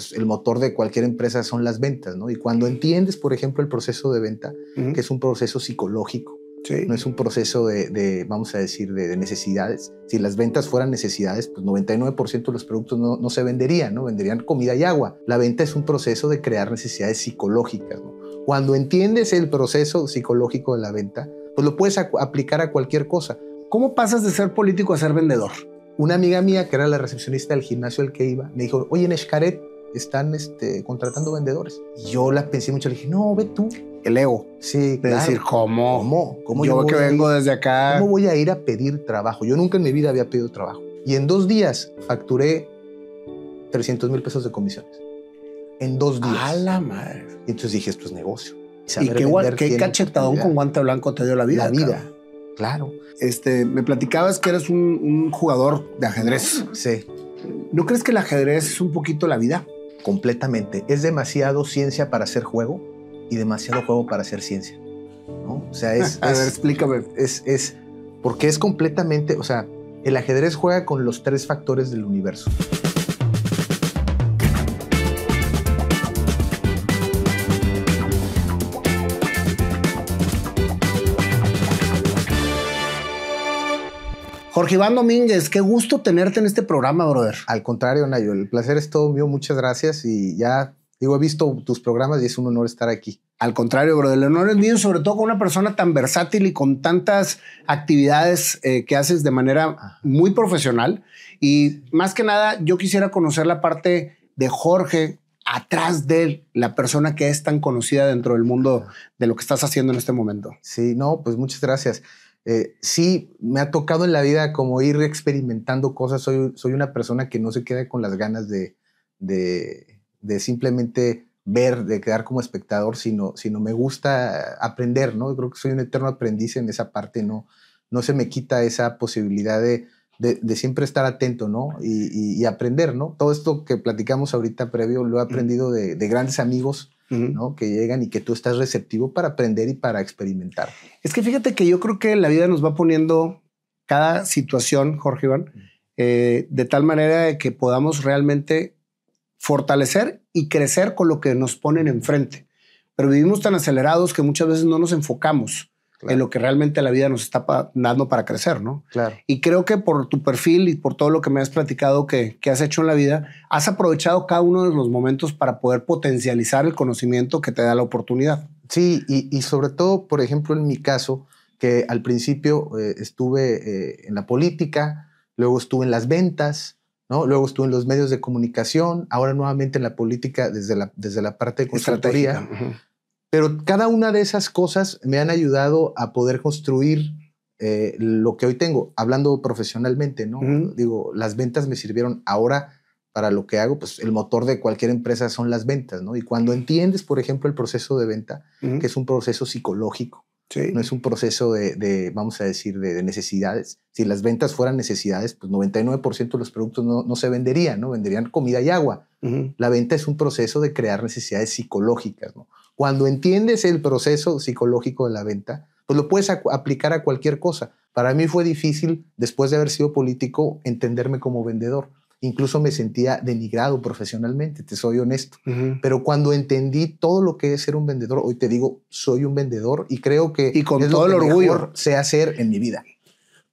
Pues, el motor de cualquier empresa son las ventas, ¿no? Y cuando entiendes, por ejemplo, el proceso de venta, que es un proceso psicológico, no es un proceso de, vamos a decir, de, necesidades. Si las ventas fueran necesidades, pues 99% de los productos no, se venderían, ¿no? Venderían comida y agua. La venta es un proceso de crear necesidades psicológicas, ¿no? Cuando entiendes el proceso psicológico de la venta, pues lo puedes aplicar a cualquier cosa. ¿Cómo pasas de ser político a ser vendedor? Una amiga mía, que era la recepcionista del gimnasio al que iba, me dijo, oye, Neshkaret, están este, contratando vendedores. Yo la pensé mucho, le dije, no, ve tú. El ego. Sí, De decir, ¿cómo? ¿Cómo? ¿Cómo yo, que vengo desde acá. ¿Cómo voy a ir a pedir trabajo? Yo nunca en mi vida había pedido trabajo. Y en dos días facturé 300 mil pesos de comisiones. En dos días. A la madre. Y entonces dije, esto es negocio. Y, qué, cachetadón con guante blanco te dio la vida. La vida. Claro. Este, me platicabas que eres un, un jugador de ajedrez. Sí. ¿No crees que el ajedrez es un poquito la vida? completamente. Es demasiado ciencia para hacer juego y demasiado juego para hacer ciencia. ¿no? O sea, es... A ver, explícame. Es, es, porque es completamente, o sea, el ajedrez juega con los tres factores del universo. Jorge Iván Domínguez, qué gusto tenerte en este programa, brother. Al contrario, Nayo, el placer es todo mío. Muchas gracias y ya Digo, he visto tus programas y es un honor estar aquí. Al contrario, brother, el honor es mío, sobre todo con una persona tan versátil y con tantas actividades eh, que haces de manera muy profesional. Y más que nada, yo quisiera conocer la parte de Jorge atrás de él, la persona que es tan conocida dentro del mundo de lo que estás haciendo en este momento. Sí, no, pues muchas gracias. Eh, sí, me ha tocado en la vida como ir experimentando cosas. Soy, una persona que no se queda con las ganas de, de, simplemente ver, de quedar como espectador, sino, sino me gusta aprender, ¿no? creo que soy un eterno aprendiz en esa parte, ¿no? No se me quita esa posibilidad de, siempre estar atento, ¿no? Y, aprender, ¿no? Todo esto que platicamos ahorita previo lo he aprendido de grandes amigos ¿no? Que llegan y que tú estás receptivo para aprender y para experimentar. Es que fíjate que yo creo que la vida nos va poniendo cada situación, Jorge Iván, eh, de tal manera de que podamos realmente fortalecer y crecer con lo que nos ponen enfrente. Pero vivimos tan acelerados que muchas veces no nos enfocamos en lo que realmente la vida nos está dando para crecer, ¿no? Claro. Y creo que por tu perfil y por todo lo que me has platicado que, has hecho en la vida, has aprovechado cada uno de los momentos para poder potencializar el conocimiento que te da la oportunidad. Sí, y, sobre todo, por ejemplo, en mi caso, que al principio eh, estuve eh, en la política, luego estuve en las ventas, ¿no? Luego estuve en los medios de comunicación, ahora nuevamente en la política desde la, desde la parte de consultoría. Pero cada una de esas cosas me han ayudado a poder construir eh, lo que hoy tengo, hablando profesionalmente, ¿no? Digo, las ventas me sirvieron ahora para lo que hago, pues el motor de cualquier empresa son las ventas, ¿no? Y cuando entiendes, por ejemplo, el proceso de venta, que es un proceso psicológico, no es un proceso de, vamos a decir, de, necesidades. Si las ventas fueran necesidades, pues 99% de los productos no, se venderían, ¿no? Venderían comida y agua. La venta es un proceso de crear necesidades psicológicas, ¿no? Cuando entiendes el proceso psicológico de la venta, pues lo puedes aplicar a cualquier cosa. Para mí fue difícil, después de haber sido político, entenderme como vendedor. Incluso me sentía denigrado profesionalmente, te soy honesto. Pero cuando entendí todo lo que es ser un vendedor, hoy te digo, soy un vendedor y creo que y con es todo el orgullo sé hacer en mi vida.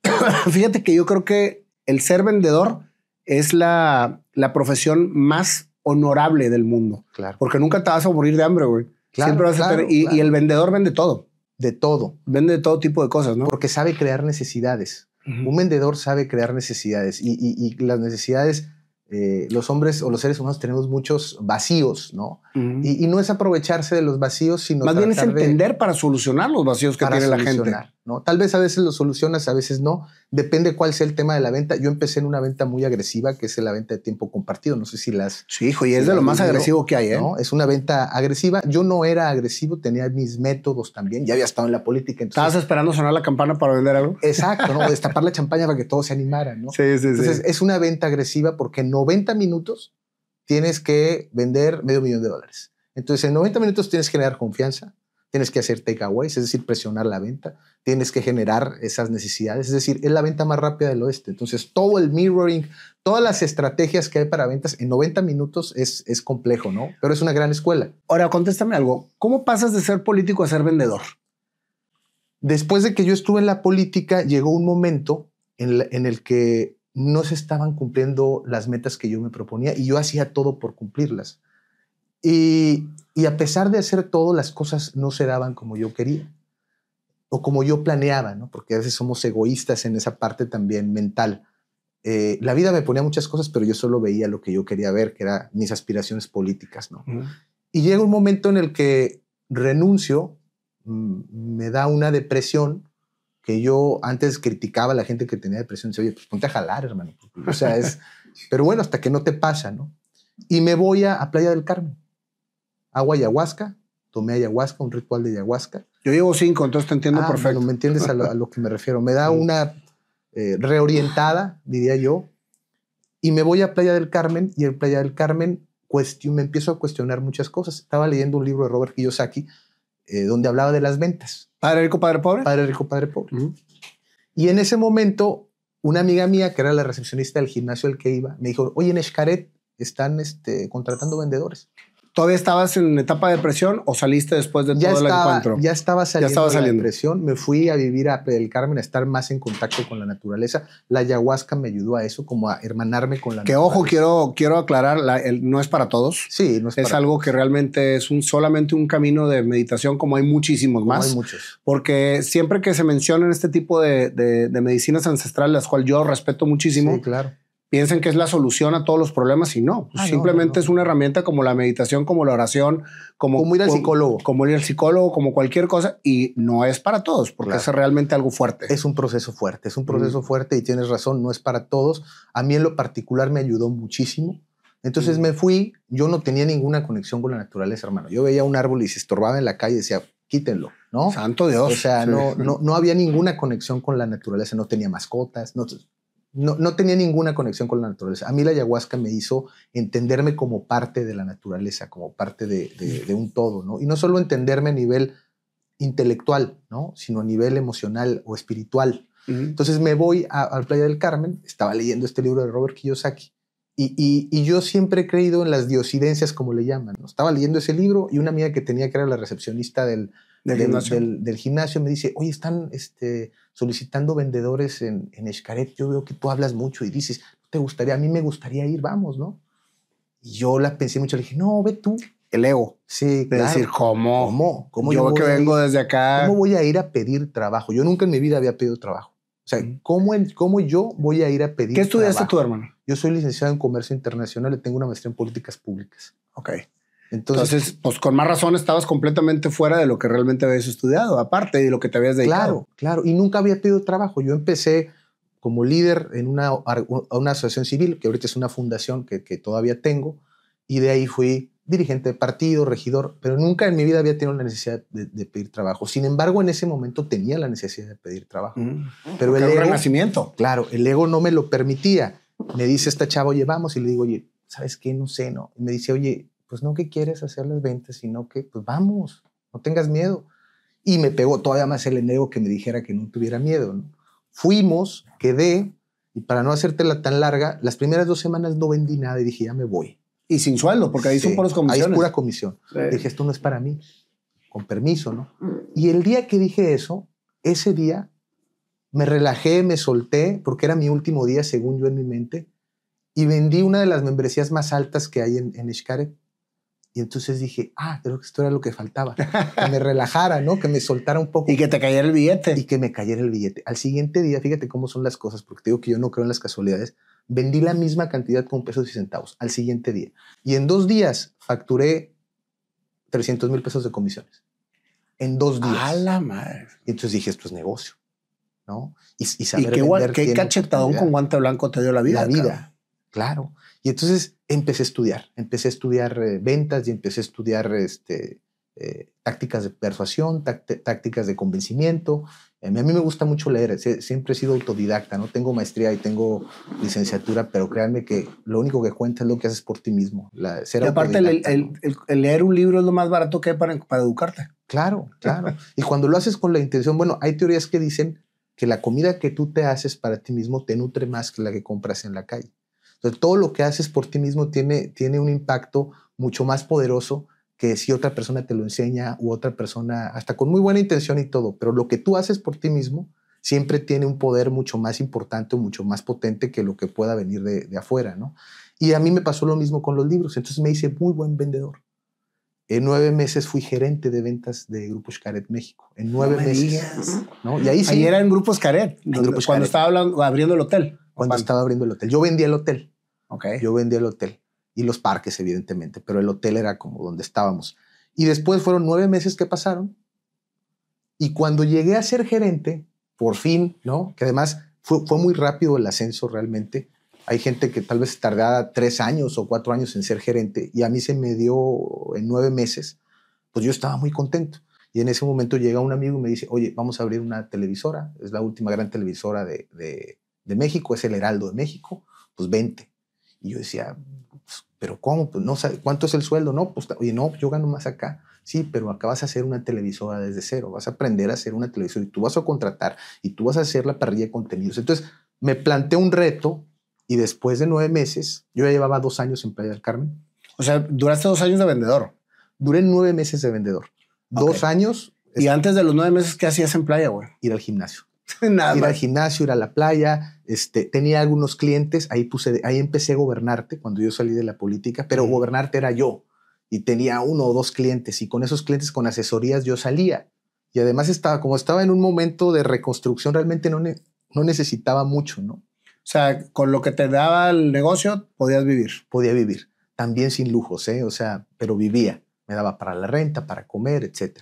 Fíjate que yo creo que el ser vendedor es la, la profesión más honorable del mundo. Claro. Porque nunca te vas a morir de hambre, güey. Siempre y, el vendedor vende todo. De todo. Vende de todo tipo de cosas, ¿no? Porque sabe crear necesidades. Un vendedor sabe crear necesidades y, las necesidades, eh, los hombres o los seres humanos tenemos muchos vacíos, ¿no? y, no es aprovecharse de los vacíos, sino... Más bien es entender para solucionar los vacíos que tiene la gente. ¿no? Tal vez a veces lo solucionas, a veces no, Depende cuál sea el tema de la venta. Yo empecé en una venta muy agresiva, que es la venta de tiempo compartido. No sé si las... Sí, hijo, y es de lo más agresivo que hay, ¿eh? ¿no? Es una venta agresiva. Yo no era agresivo, tenía mis métodos también. Ya había estado en la política. Entonces... ¿Estabas esperando sonar la campana para vender algo? Exacto, ¿no? Destapar la champaña para que todos se animaran, ¿no? Sí, sí, entonces, sí. es una venta agresiva porque en 90 minutos tienes que vender medio millón de dólares. Entonces, en 90 minutos tienes que generar confianza, tienes que hacer takeaways, es decir, presionar la venta, tienes que generar esas necesidades, es decir, es la venta más rápida del oeste. Entonces, todo el mirroring, todas las estrategias que hay para ventas en 90 minutos es, es complejo, ¿no? Pero es una gran escuela. Ahora, contéstame algo, ¿cómo pasas de ser político a ser vendedor? Después de que yo estuve en la política, llegó un momento en el que no se estaban cumpliendo las metas que yo me proponía y yo hacía todo por cumplirlas. Y, a pesar de hacer todo, las cosas no se daban como yo quería o como yo planeaba, ¿no? porque a veces somos egoístas en esa parte también mental. Eh, la vida me ponía muchas cosas, pero yo solo veía lo que yo quería ver, que eran mis aspiraciones políticas. ¿no? Y llega un momento en el que renuncio, mm, me da una depresión que yo antes criticaba a la gente que tenía depresión. se oye, pues ponte a jalar, hermano. O sea, es... pero bueno, hasta que no te pasa, ¿no? Y me voy a Playa del Carmen agua ayahuasca, tomé ayahuasca, un ritual de ayahuasca. Yo llevo cinco, entonces te entiendo ah, perfecto. Bueno, me entiendes a lo, que me refiero. Me da una eh, reorientada, diría yo, y me voy a Playa del Carmen y en Playa del Carmen me empiezo a cuestionar muchas cosas. Estaba leyendo un libro de Robert Kiyosaki eh, donde hablaba de las ventas. Padre rico, padre pobre. Padre rico, padre pobre. Y en ese momento, una amiga mía, que era la recepcionista del gimnasio al que iba, me dijo, oye, en Escaret están este, contratando vendedores. ¿Todavía estabas en etapa de depresión o saliste después de todo el encuentro? Ya estaba saliendo ya estaba la depresión. Me fui a vivir a Pedel Carmen, a estar más en contacto con la naturaleza. La ayahuasca me ayudó a eso, como a hermanarme con la que, naturaleza. Que ojo, quiero, quiero aclarar, no es para todos. Sí, no es, para es algo que realmente es un, solamente un camino de meditación, como hay muchísimos más. Hay muchos. Porque siempre que se mencionan este tipo de, de medicinas ancestrales, las cuales yo respeto muchísimo. Sí, claro piensen que es la solución a todos los problemas y no. Pues, ah, simplemente es una herramienta como la meditación, como la oración, como, como ir al psicólogo. Como ir al psicólogo, como cualquier cosa. Y no es para todos, porque es realmente algo fuerte. Es un proceso fuerte, es un proceso fuerte y tienes razón, no es para todos. A mí en lo particular me ayudó muchísimo. Entonces me fui, yo no tenía ninguna conexión con la naturaleza, hermano. Yo veía un árbol y se estorbaba en la calle y decía, quítenlo, ¿no? Santo Dios. O sea, no, no, no había ninguna conexión con la naturaleza, no tenía mascotas, no, no, tenía ninguna conexión con la naturaleza. A mí la ayahuasca me hizo entenderme como parte de la naturaleza, como parte de, un todo, ¿no? Y no solo entenderme a nivel intelectual, ¿no? Sino a nivel emocional o espiritual. Entonces me voy al Playa del Carmen, estaba leyendo este libro de Robert Kiyosaki, y, yo siempre he creído en las diosidencias, como le llaman. ¿no? Estaba leyendo ese libro y una amiga que tenía que era la recepcionista del, del, gimnasio. me dice, oye, están, este, solicitando vendedores en, en Escaret, yo veo que tú hablas mucho y dices, te gustaría, a mí me gustaría ir, vamos, ¿no? Y yo la pensé mucho, le dije, no, ve tú. El ego. Sí, de decir, ¿cómo? ¿Cómo? ¿Cómo yo, que vengo desde acá. ¿Cómo voy a ir a pedir trabajo? Yo nunca en mi vida había pedido trabajo. O sea, ¿cómo, el, cómo yo voy a ir a pedir ¿Qué estudiaste tú, tu hermano? Yo soy licenciado en Comercio Internacional y tengo una maestría en Políticas Públicas. Ok. Entonces, pues con más razón estabas completamente fuera de lo que realmente habías estudiado, aparte de lo que te habías dedicado. Claro, claro. Y nunca había pedido trabajo. Yo empecé como líder en una, asociación civil, que ahorita es una fundación que, todavía tengo, y de ahí fui dirigente de partido, regidor, pero nunca en mi vida había tenido la necesidad de, pedir trabajo. Sin embargo, en ese momento tenía la necesidad de pedir trabajo. Mm. pero el ego, renacimiento. Claro, el ego no me lo permitía. Me dice esta chava, oye, vamos, y le digo, oye, ¿sabes qué? No sé, ¿no? Y me dice, oye, pues no que quieres hacer las ventas, sino que, pues vamos, no tengas miedo. Y me pegó todavía más el enego que me dijera que no tuviera miedo. Fuimos, quedé, y para no hacértela tan larga, las primeras dos semanas no vendí nada y dije, ya me voy. Y sin sueldo, porque ahí son son puras comisiones. Ahí es pura comisión. Dije, esto no es para mí, con permiso, ¿no? Mm. Y el día que dije eso, ese día me relajé, me solté, porque era mi último día, según yo en mi mente, y vendí una de las membresías más altas que hay en, en y entonces dije, ah, creo que esto era lo que faltaba, que me relajara, ¿no? Que me soltara un poco. Y que te cayera el billete. Y que me cayera el billete. Al siguiente día, fíjate cómo son las cosas, porque te digo que yo no creo en las casualidades, vendí la misma cantidad con pesos y centavos al siguiente día. Y en dos días facturé 300 mil pesos de comisiones. En dos días. A la madre. Y entonces dije, esto es negocio, ¿no? Y, y saber ¿Y qué, cachetadón con guante blanco te dio la vida. La vida, claro. Y entonces empecé a estudiar, empecé a estudiar eh, ventas y empecé a estudiar este, eh, tácticas de persuasión, tácticas de convencimiento. Eh, a mí me gusta mucho leer, siempre he sido autodidacta, no tengo maestría y tengo licenciatura, pero créanme que lo único que cuenta es lo que haces por ti mismo. y aparte, el, leer un libro es lo más barato que hay para, para educarte. Claro, claro. y cuando lo haces con la intención, bueno, hay teorías que dicen que la comida que tú te haces para ti mismo te nutre más que la que compras en la calle todo lo que haces por ti mismo tiene, tiene un impacto mucho más poderoso que si otra persona te lo enseña u otra persona, hasta con muy buena intención y todo, pero lo que tú haces por ti mismo siempre tiene un poder mucho más importante o mucho más potente que lo que pueda venir de, afuera, ¿no? Y a mí me pasó lo mismo con los libros, entonces me hice muy buen vendedor. En nueve meses fui gerente de ventas de Grupo Xcaret México. En nueve meses. Y ahí sí. era en Grupo Caret. cuando estaba abriendo el hotel. Cuando estaba abriendo el hotel. Yo vendía el hotel. Okay. Yo vendía el hotel. Y los parques, evidentemente. Pero el hotel era como donde estábamos. Y después fueron nueve meses que pasaron. Y cuando llegué a ser gerente, por fin, ¿no? Que además fue muy rápido el ascenso realmente. Hay gente que tal vez tardaba tres años o cuatro años en ser gerente y a mí se me dio en nueve meses. Pues yo estaba muy contento. Y en ese momento llega un amigo y me dice, oye, vamos a abrir una televisora. Es la última gran televisora de, de, México, es el Heraldo de México. Pues vente. Y yo decía, pues, pero ¿cómo? Pues no sé, ¿Cuánto es el sueldo? No, pues, oye, no, yo gano más acá. Sí, pero acá vas a hacer una televisora desde cero, vas a aprender a hacer una televisora y tú vas a contratar y tú vas a hacer la parrilla de contenidos. Entonces, me planteé un reto y después de nueve meses, yo ya llevaba dos años en Playa del Carmen. O sea, duraste dos años de vendedor. Duré nueve meses de vendedor. Dos años. ¿Y antes de los nueve meses qué hacías en playa, güey? Ir al gimnasio. Nada ir al gimnasio, ir a la playa. Este, tenía algunos clientes. Ahí, puse, ahí empecé a gobernarte cuando yo salí de la política, pero gobernarte era yo. Y tenía uno o dos clientes. Y con esos clientes, con asesorías, yo salía. Y además estaba, como estaba en un momento de reconstrucción, realmente no, no necesitaba mucho, ¿no? O sea, con lo que te daba el negocio, podías vivir. Podía vivir. También sin lujos, ¿eh? O sea, pero vivía. Me daba para la renta, para comer, etc.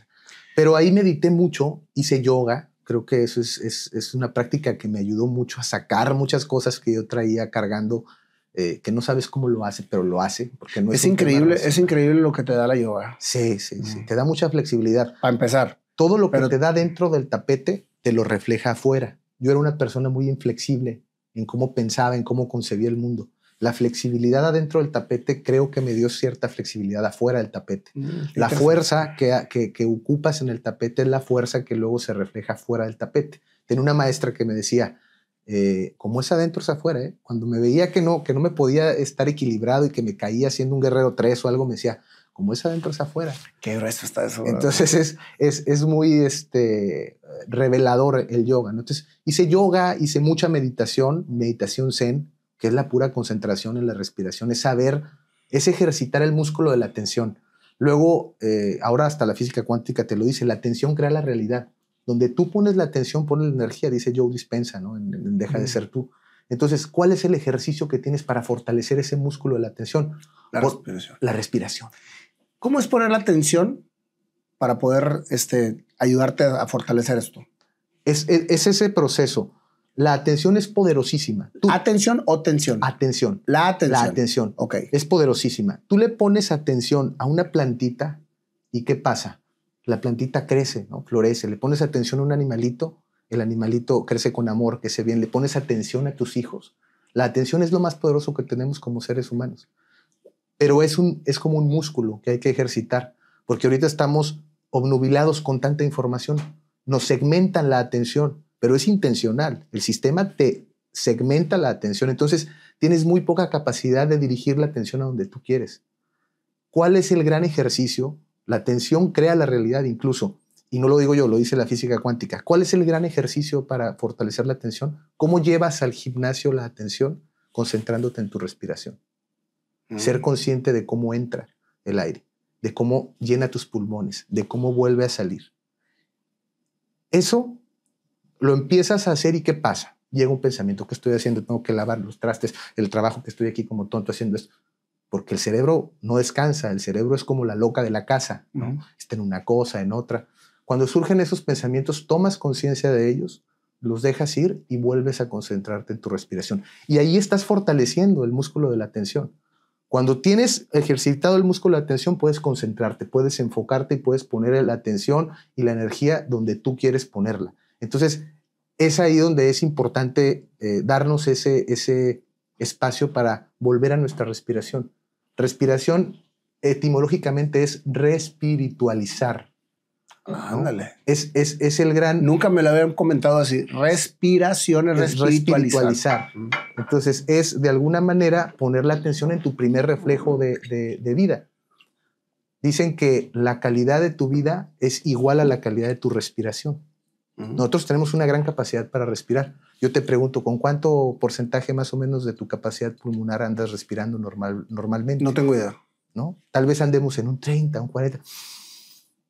Pero ahí medité mucho, hice yoga. Creo que eso es, es, es una práctica que me ayudó mucho a sacar muchas cosas que yo traía cargando, eh, que no sabes cómo lo hace, pero lo hace. Porque no es, increíble, es increíble lo que te da la yoga. Sí, sí, sí. Mm. Te da mucha flexibilidad. Para empezar. Todo lo que te da dentro del tapete te lo refleja afuera. Yo era una persona muy inflexible en cómo pensaba, en cómo concebía el mundo. La flexibilidad adentro del tapete creo que me dio cierta flexibilidad afuera del tapete. Mm, la fuerza que, ocupas en el tapete es la fuerza que luego se refleja fuera del tapete. Tenía una maestra que me decía, eh, como es adentro es afuera, ¿eh?". cuando me veía que no, que no me podía estar equilibrado y que me caía siendo un guerrero tres o algo, me decía, como es adentro es afuera. Qué grueso está eso. Entonces es, es, es, muy este, revelador el yoga. Entonces hice yoga, hice mucha meditación, meditación zen, que es la pura concentración en la respiración, es saber, es ejercitar el músculo de la atención. Luego, eh, ahora hasta la física cuántica te lo dice, la atención crea la realidad. Donde tú pones la atención, pones la energía, dice Joe Dispensa, ¿no? deja de ser tú. Entonces, ¿cuál es el ejercicio que tienes para fortalecer ese músculo de la atención? La pues, respiración. la respiración. ¿Cómo es poner la atención para poder este, ayudarte a fortalecer esto? Es, ese proceso. La atención es poderosísima. ¿Atención o tensión? Atención. La atención. La atención. Ok. Es poderosísima. Tú le pones atención a una plantita y ¿qué pasa? La plantita crece, ¿no? florece. Le pones atención a un animalito, el animalito crece con amor, que crece bien. Le pones atención a tus hijos. La atención es lo más poderoso que tenemos como seres humanos pero es, un, es como un músculo que hay que ejercitar, porque ahorita estamos obnubilados con tanta información, nos segmentan la atención, pero es intencional, el sistema te segmenta la atención, entonces tienes muy poca capacidad de dirigir la atención a donde tú quieres. ¿Cuál es el gran ejercicio? La atención crea la realidad incluso, y no lo digo yo, lo dice la física cuántica. ¿Cuál es el gran ejercicio para fortalecer la atención? ¿Cómo llevas al gimnasio la atención concentrándote en tu respiración? Ser mm. consciente de cómo entra el aire, de cómo llena tus pulmones, de cómo vuelve a salir. Eso lo empiezas a hacer y ¿qué pasa? Llega un pensamiento, que estoy haciendo? Tengo que lavar los trastes, el trabajo que estoy aquí como tonto haciendo es Porque el cerebro no descansa, el cerebro es como la loca de la casa, ¿no? Mm. Está en una cosa, en otra. Cuando surgen esos pensamientos, tomas conciencia de ellos, los dejas ir y vuelves a concentrarte en tu respiración. Y ahí estás fortaleciendo el músculo de la atención. Cuando tienes ejercitado el músculo de atención, puedes concentrarte, puedes enfocarte y puedes poner la atención y la energía donde tú quieres ponerla. Entonces, es ahí donde es importante eh, darnos ese, ese espacio para volver a nuestra respiración. Respiración etimológicamente es respiritualizar. Ándale. Es, el gran. Nunca me lo habían comentado así. Respiración es espiritualizar. Entonces, es de alguna manera poner la atención en tu primer reflejo de, vida. Dicen que la calidad de tu vida es igual a la calidad de tu respiración. Nosotros tenemos una gran capacidad para respirar. Yo te pregunto, ¿con cuánto porcentaje más o menos de tu capacidad pulmonar andas respirando normal, normalmente? No tengo idea. ¿No? Tal vez andemos en un 30, un 40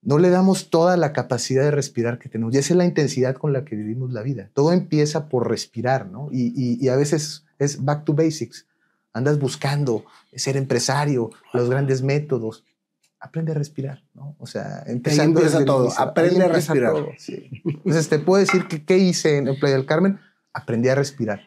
no le damos toda la capacidad de respirar que tenemos. Y esa es la intensidad con la que vivimos la vida. Todo empieza por respirar, ¿no? Y, a veces es back to basics. Andas buscando ser empresario, los grandes métodos. Aprende a respirar, ¿no? O sea, empezando desde... Aprende a respirar. Entonces, te puedo decir que qué hice en el Playa del Carmen. Aprendí a respirar.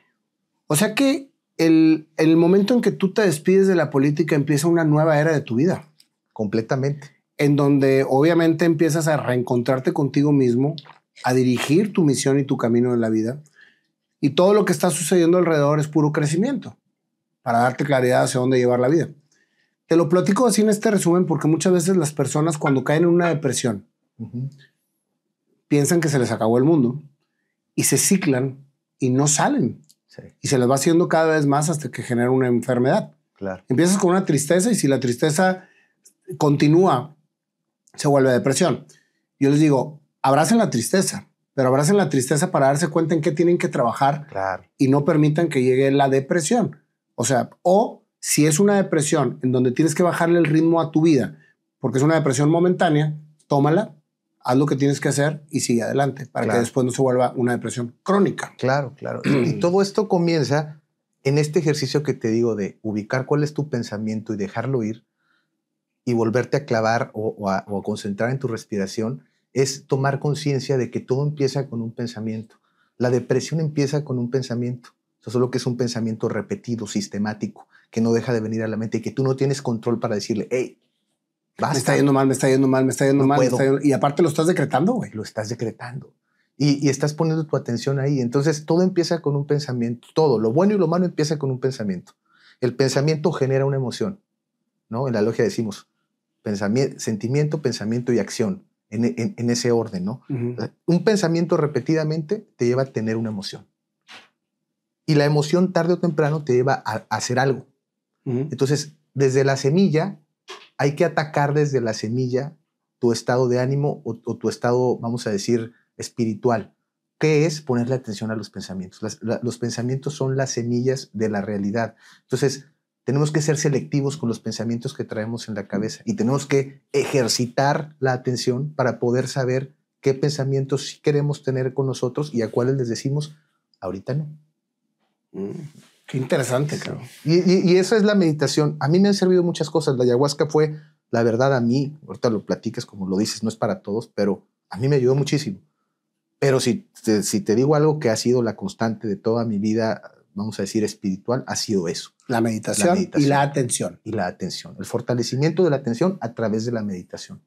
O sea que el, el momento en que tú te despides de la política empieza una nueva era de tu vida. Completamente en donde obviamente empiezas a reencontrarte contigo mismo, a dirigir tu misión y tu camino en la vida. Y todo lo que está sucediendo alrededor es puro crecimiento, para darte claridad hacia dónde llevar la vida. Te lo platico así en este resumen porque muchas veces las personas cuando caen en una depresión piensan que se les acabó el mundo y se ciclan y no salen. Y se les va haciendo cada vez más hasta que genera una enfermedad. Claro. Empiezas con una tristeza y si la tristeza continúa se vuelve depresión. Yo les digo, abracen la tristeza, pero abracen la tristeza para darse cuenta en qué tienen que trabajar y no permitan que llegue la depresión. O sea, o si es una depresión en donde tienes que bajarle el ritmo a tu vida, porque es una depresión momentánea, tómala, haz lo que tienes que hacer y sigue adelante para que después no se vuelva una depresión crónica. Claro, claro. y todo esto comienza en este ejercicio que te digo de ubicar cuál es tu pensamiento y dejarlo ir y volverte a clavar o, a, concentrar en tu respiración es tomar conciencia de que todo empieza con un pensamiento. La depresión empieza con un pensamiento, eso solo que es un pensamiento repetido, sistemático, que no deja de venir a la mente y que tú no tienes control para decirle, hey, basta. Me está yendo mal, me está yendo mal, me está yendo mal. Y aparte lo estás decretando, güey. Lo estás decretando. Y, y, estás poniendo tu atención ahí. Entonces todo empieza con un pensamiento, todo, lo bueno y lo malo empieza con un pensamiento. El pensamiento genera una emoción, ¿no? En la logia decimos, sentimiento, pensamiento y acción, en, ese orden, ¿no? Un pensamiento repetidamente te lleva a tener una emoción. Y la emoción tarde o temprano te lleva a, hacer algo. Entonces, desde la semilla, hay que atacar desde la semilla tu estado de ánimo o, tu estado, vamos a decir, espiritual. ¿Qué es ponerle atención a los pensamientos? los pensamientos son las semillas de la realidad. Entonces, tenemos que ser selectivos con los pensamientos que traemos en la cabeza y tenemos que ejercitar la atención para poder saber qué pensamientos sí queremos tener con nosotros y a cuáles les decimos, ahorita no. Mm. qué interesante, claro. Y, esa es la meditación. A mí me han servido muchas cosas. La ayahuasca fue, la verdad, a mí, ahorita lo platicas como lo dices, no es para todos, pero a mí me ayudó muchísimo. Pero si si te digo algo que ha sido la constante de toda mi vida vamos a decir, espiritual ha sido eso. La meditación, y la atención. Y la atención, el fortalecimiento de la atención a través de la meditación.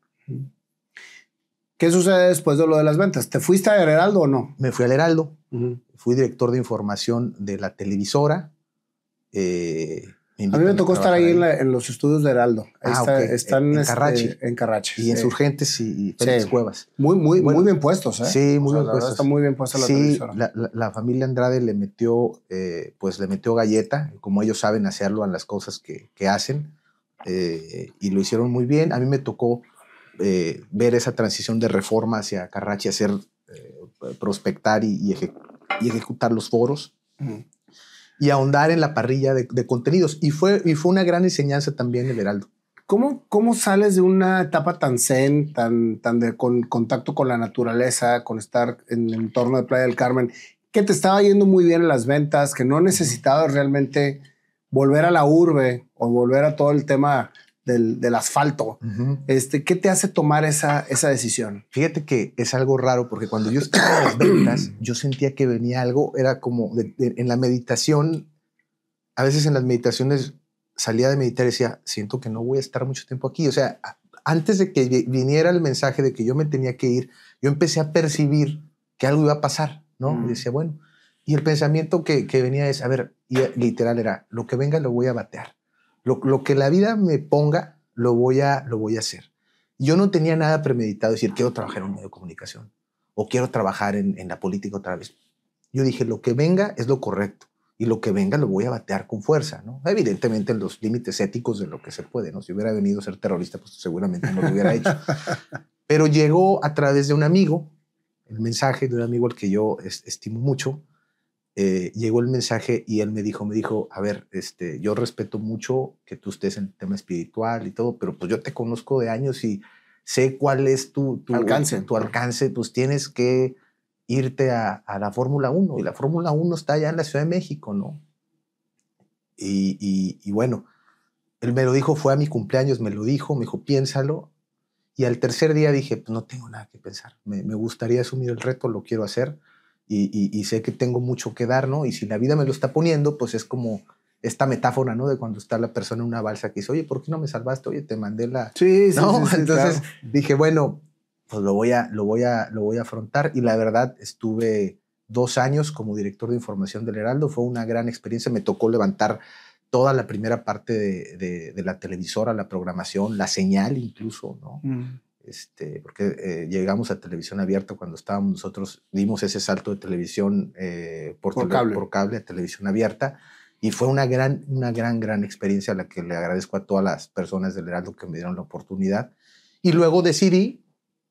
¿Qué sucede después de lo de las ventas? ¿Te fuiste al Heraldo o no? Me fui al Heraldo, fui director de información de la televisora, eh, a mí me tocó estar ahí, En, los estudios de Heraldo. ah, Están en, este, en Carrachi. Y en Surgentes Y en y, Cuevas. Muy, muy, muy bien puestos, ¿eh? Sí, muy bien puestos. Está muy bien puesta la sí, La, la, familia Andrade le metió, eh, pues le metió galleta, como ellos saben hacerlo a las cosas que, que hacen. Eh, y lo hicieron muy bien. A mí me tocó eh, ver esa transición de reforma hacia Carrachi, hacer prospectar y, y, ejecutar los foros y ahondar en la parrilla de, contenidos. Y fue, y fue una gran enseñanza también el Heraldo. ¿Cómo, sales de una etapa tan zen, tan, tan de con, contacto con la naturaleza, con estar en el entorno de Playa del Carmen, que te estaba yendo muy bien en las ventas, que no necesitabas realmente volver a la urbe o volver a todo el tema del, asfalto. este, ¿Qué te hace tomar esa, esa decisión? Fíjate que es algo raro porque cuando yo estaba en las ventas, yo sentía que venía algo, era como en la meditación, a veces en las meditaciones salía de meditar y decía, siento que no voy a estar mucho tiempo aquí. O sea, antes de que viniera el mensaje de que yo me tenía que ir, yo empecé a percibir que algo iba a pasar, ¿no? Y mm. decía, bueno, y el pensamiento que, venía es, a ver, literal era, lo que venga lo voy a batear. Lo, que la vida me ponga, lo voy, a, lo voy a hacer. Yo no tenía nada premeditado, decir, quiero trabajar en un medio de comunicación o quiero trabajar en, la política otra vez. Yo dije, lo que venga es lo correcto y lo que venga lo voy a batear con fuerza, ¿no? Evidentemente los límites éticos de lo que se puede, ¿no? Si hubiera venido a ser terrorista, pues seguramente no lo hubiera hecho. Pero llegó a través de un amigo, el mensaje de un amigo al que yo estimo mucho, eh, llegó el mensaje y él me dijo, me dijo, a ver, este, yo respeto mucho que tú estés en el tema espiritual y todo, pero pues yo te conozco de años y sé cuál es tu, alcance, tu alcance, pues tienes que irte a, la Fórmula 1 y la Fórmula 1 está allá en la Ciudad de México, ¿no? Y, bueno, él me lo dijo, fue a mi cumpleaños, me lo dijo, me dijo, piénsalo. Y al tercer día dije, pues no tengo nada que pensar, me, me gustaría asumir el reto, lo quiero hacer y, sé que tengo mucho que dar, ¿no? Y si la vida me lo está poniendo, pues es como esta metáfora, ¿no? De cuando está la persona en una balsa que dice, oye, ¿por qué no me salvaste? Oye, te mandé la... Sí, sí, sí, Entonces dije, bueno, pues lo voy, a, lo, voy a, lo voy a afrontar. Y la verdad, estuve dos años como director de información del Heraldo. Fue una gran experiencia. Me tocó levantar toda la primera parte de, la televisora, la programación, la señal incluso, ¿no? Mm. Este, porque eh, llegamos a televisión abierta cuando estábamos nosotros, dimos ese salto de televisión eh, por, cable. a televisión abierta, y fue una gran, una gran, gran experiencia a la que le agradezco a todas las personas del Heraldo que me dieron la oportunidad. Y luego decidí,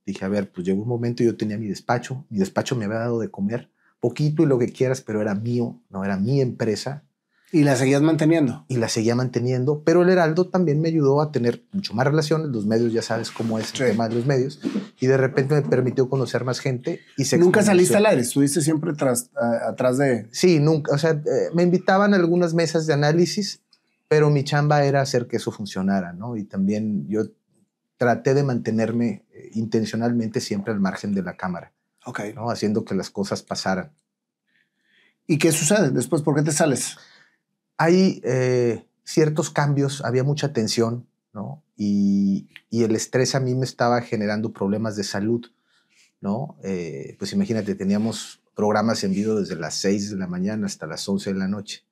dije, a ver, pues llegó un momento, yo tenía mi despacho, mi despacho me había dado de comer poquito y lo que quieras, pero era mío, no era mi empresa, y la seguías manteniendo. Y la seguía manteniendo, pero el Heraldo también me ayudó a tener mucho más relaciones, los medios, ya sabes cómo es el tema de los medios, y de repente me permitió conocer más gente. y ¿Nunca saliste al aire? ¿Estuviste siempre atrás de...? Sí, nunca, o sea, eh, me invitaban a algunas mesas de análisis, pero mi chamba era hacer que eso funcionara, ¿no? Y también yo traté de mantenerme eh, intencionalmente siempre al margen de la cámara, okay. ¿no? Haciendo que las cosas pasaran. ¿Y qué sucede después? ¿Por qué te sales? hay eh, ciertos cambios, había mucha tensión, ¿no? Y, el estrés a mí me estaba generando problemas de salud, ¿no? Eh, pues imagínate, teníamos programas en vivo desde las 6 de la mañana hasta las 11 de la noche,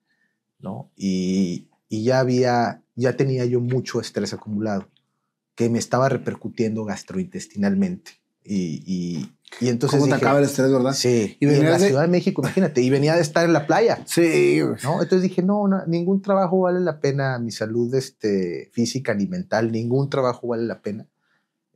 ¿no? Y, y ya había, ya tenía yo mucho estrés acumulado que me estaba repercutiendo gastrointestinalmente y, y entonces. ¿Cómo te acaba el estrés, verdad? Sí. Y, venía de la Ciudad de México, imagínate, y venía de estar en la playa. Sí, ¿no? Entonces dije, no, ningún trabajo vale la pena, mi salud este, física ni mental, ningún trabajo vale la pena.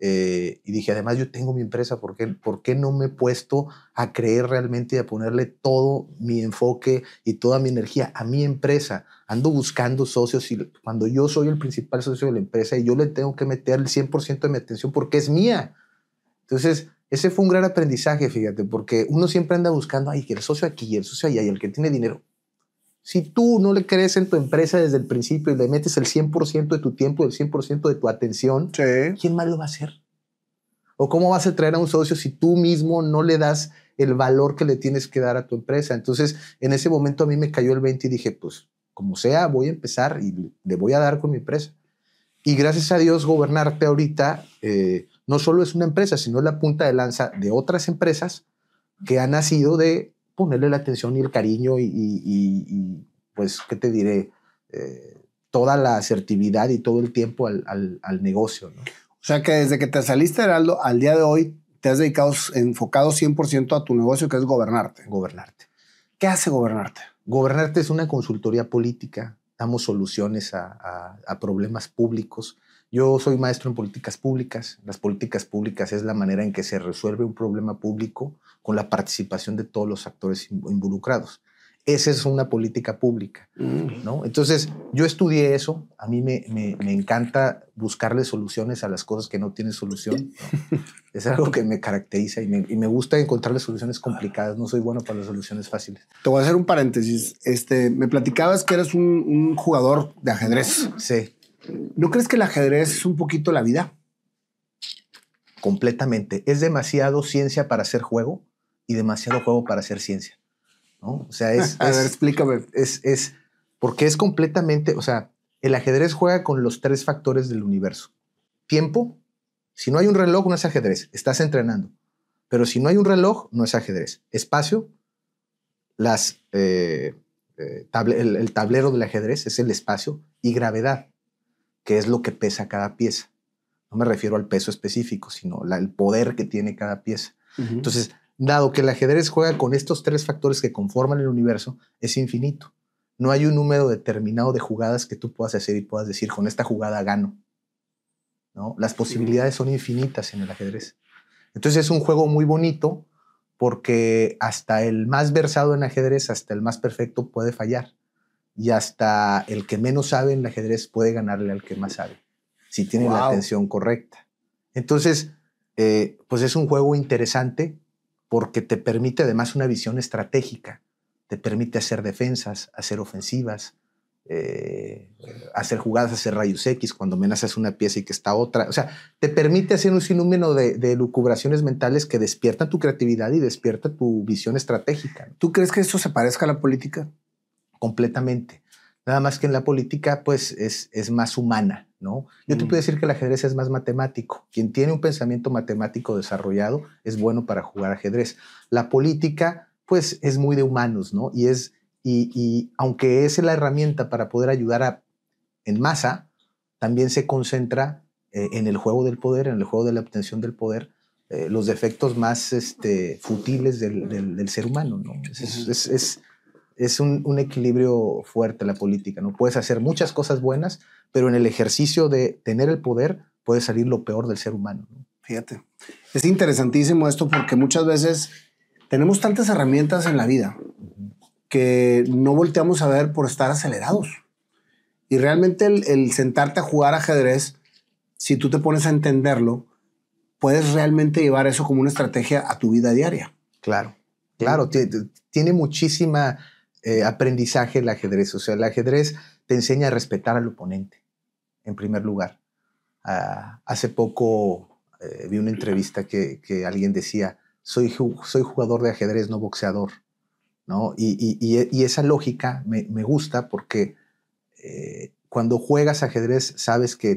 Eh, y dije, además, yo tengo mi empresa, ¿por qué, ¿por qué no me he puesto a creer realmente y a ponerle todo mi enfoque y toda mi energía a mi empresa? Ando buscando socios y cuando yo soy el principal socio de la empresa y yo le tengo que meter el 100% de mi atención porque es mía. Entonces, ese fue un gran aprendizaje, fíjate, porque uno siempre anda buscando, ay, que el socio aquí, el socio allá, y el que tiene dinero. Si tú no le crees en tu empresa desde el principio y le metes el 100% de tu tiempo, el 100% de tu atención, ¿quién más lo va a hacer? ¿O cómo vas a traer a un socio si tú mismo no le das el valor que le tienes que dar a tu empresa? Entonces, en ese momento a mí me cayó el 20 y dije, pues, como sea, voy a empezar y le voy a dar con mi empresa. Y gracias a Dios, gobernarte ahorita, eh, no solo es una empresa, sino la punta de lanza de otras empresas que han nacido de ponerle la atención y el cariño y, pues, ¿qué te diré? Eh, toda la asertividad y todo el tiempo al, al, negocio. O sea que desde que te saliste, Heraldo, al día de hoy te has dedicado, enfocado 100% a tu negocio, que es gobernarte. Gobernarte. ¿Qué hace gobernarte? Gobernarte es una consultoría política. Damos soluciones a problemas públicos yo soy maestro en políticas públicas. Las políticas públicas es la manera en que se resuelve un problema público con la participación de todos los actores involucrados. Esa es una política pública, mm. ¿no? Entonces, yo estudié eso. A mí me, me, encanta buscarle soluciones a las cosas que no tienen solución. Es algo que me caracteriza y me, y me gusta encontrarle soluciones complicadas. No soy bueno para las soluciones fáciles. Te voy a hacer un paréntesis. Este, me platicabas que eres un, un jugador de ajedrez. Sí. ¿No crees que el ajedrez es un poquito la vida? Completamente. Es demasiado ciencia para ser juego y demasiado juego para ser ciencia. ¿no? O sea, es. A ver, explícame. Es, Porque es completamente. O sea, el ajedrez juega con los tres factores del universo: tiempo. Si no hay un reloj, no es ajedrez. Estás entrenando. Pero si no hay un reloj, no es ajedrez. Espacio, las, eh, eh, el, tablero del ajedrez es el espacio y gravedad. Qué es lo que pesa cada pieza. No me refiero al peso específico, sino al el poder que tiene cada pieza. Entonces, dado que el ajedrez juega con estos tres factores que conforman el universo, es infinito. No hay un número determinado de jugadas que tú puedas hacer y puedas decir, con esta jugada gano. ¿no? Las posibilidades son infinitas en el ajedrez. Entonces es un juego muy bonito porque hasta el más versado en ajedrez, hasta el más perfecto puede fallar y hasta el que menos sabe en ajedrez puede ganarle al que más sabe, si tiene la atención correcta. Entonces, eh, pues es un juego interesante porque te permite además una visión estratégica, te permite hacer defensas, hacer ofensivas, eh, hacer jugadas, hacer rayos X, cuando amenazas una pieza y que está otra. O sea, te permite hacer un sinnúmero de, de lucubraciones mentales que despiertan tu creatividad y despierta tu visión estratégica. ¿Tú crees que esto se parezca a la política? completamente. Nada más que en la política, pues es, es más humana, ¿no? Yo te mm. puedo decir que el ajedrez es más matemático. Quien tiene un pensamiento matemático desarrollado es bueno para jugar ajedrez. La política, pues es muy de humanos, ¿no? Y es, y, aunque es la herramienta para poder ayudar a, en masa, también se concentra eh, en el juego del poder, en el juego de la obtención del poder, eh, los defectos más este, futiles del, del, ser humano, ¿no? es es un, equilibrio fuerte la política, ¿no? Puedes hacer muchas cosas buenas, pero en el ejercicio de tener el poder puede salir lo peor del ser humano. Fíjate, es interesantísimo esto porque muchas veces tenemos tantas herramientas en la vida que no volteamos a ver por estar acelerados. Y realmente el, el sentarte a jugar ajedrez, si tú te pones a entenderlo, puedes realmente llevar eso como una estrategia a tu vida diaria. Claro, claro, mm. tiene muchísima eh, aprendizaje el ajedrez. O sea, el ajedrez te enseña a respetar al oponente, en primer lugar. Ah, hace poco eh, vi una entrevista que, alguien decía, soy, soy, jugador de ajedrez, no boxeador. ¿no? Y, esa lógica me, gusta porque eh, cuando juegas ajedrez sabes que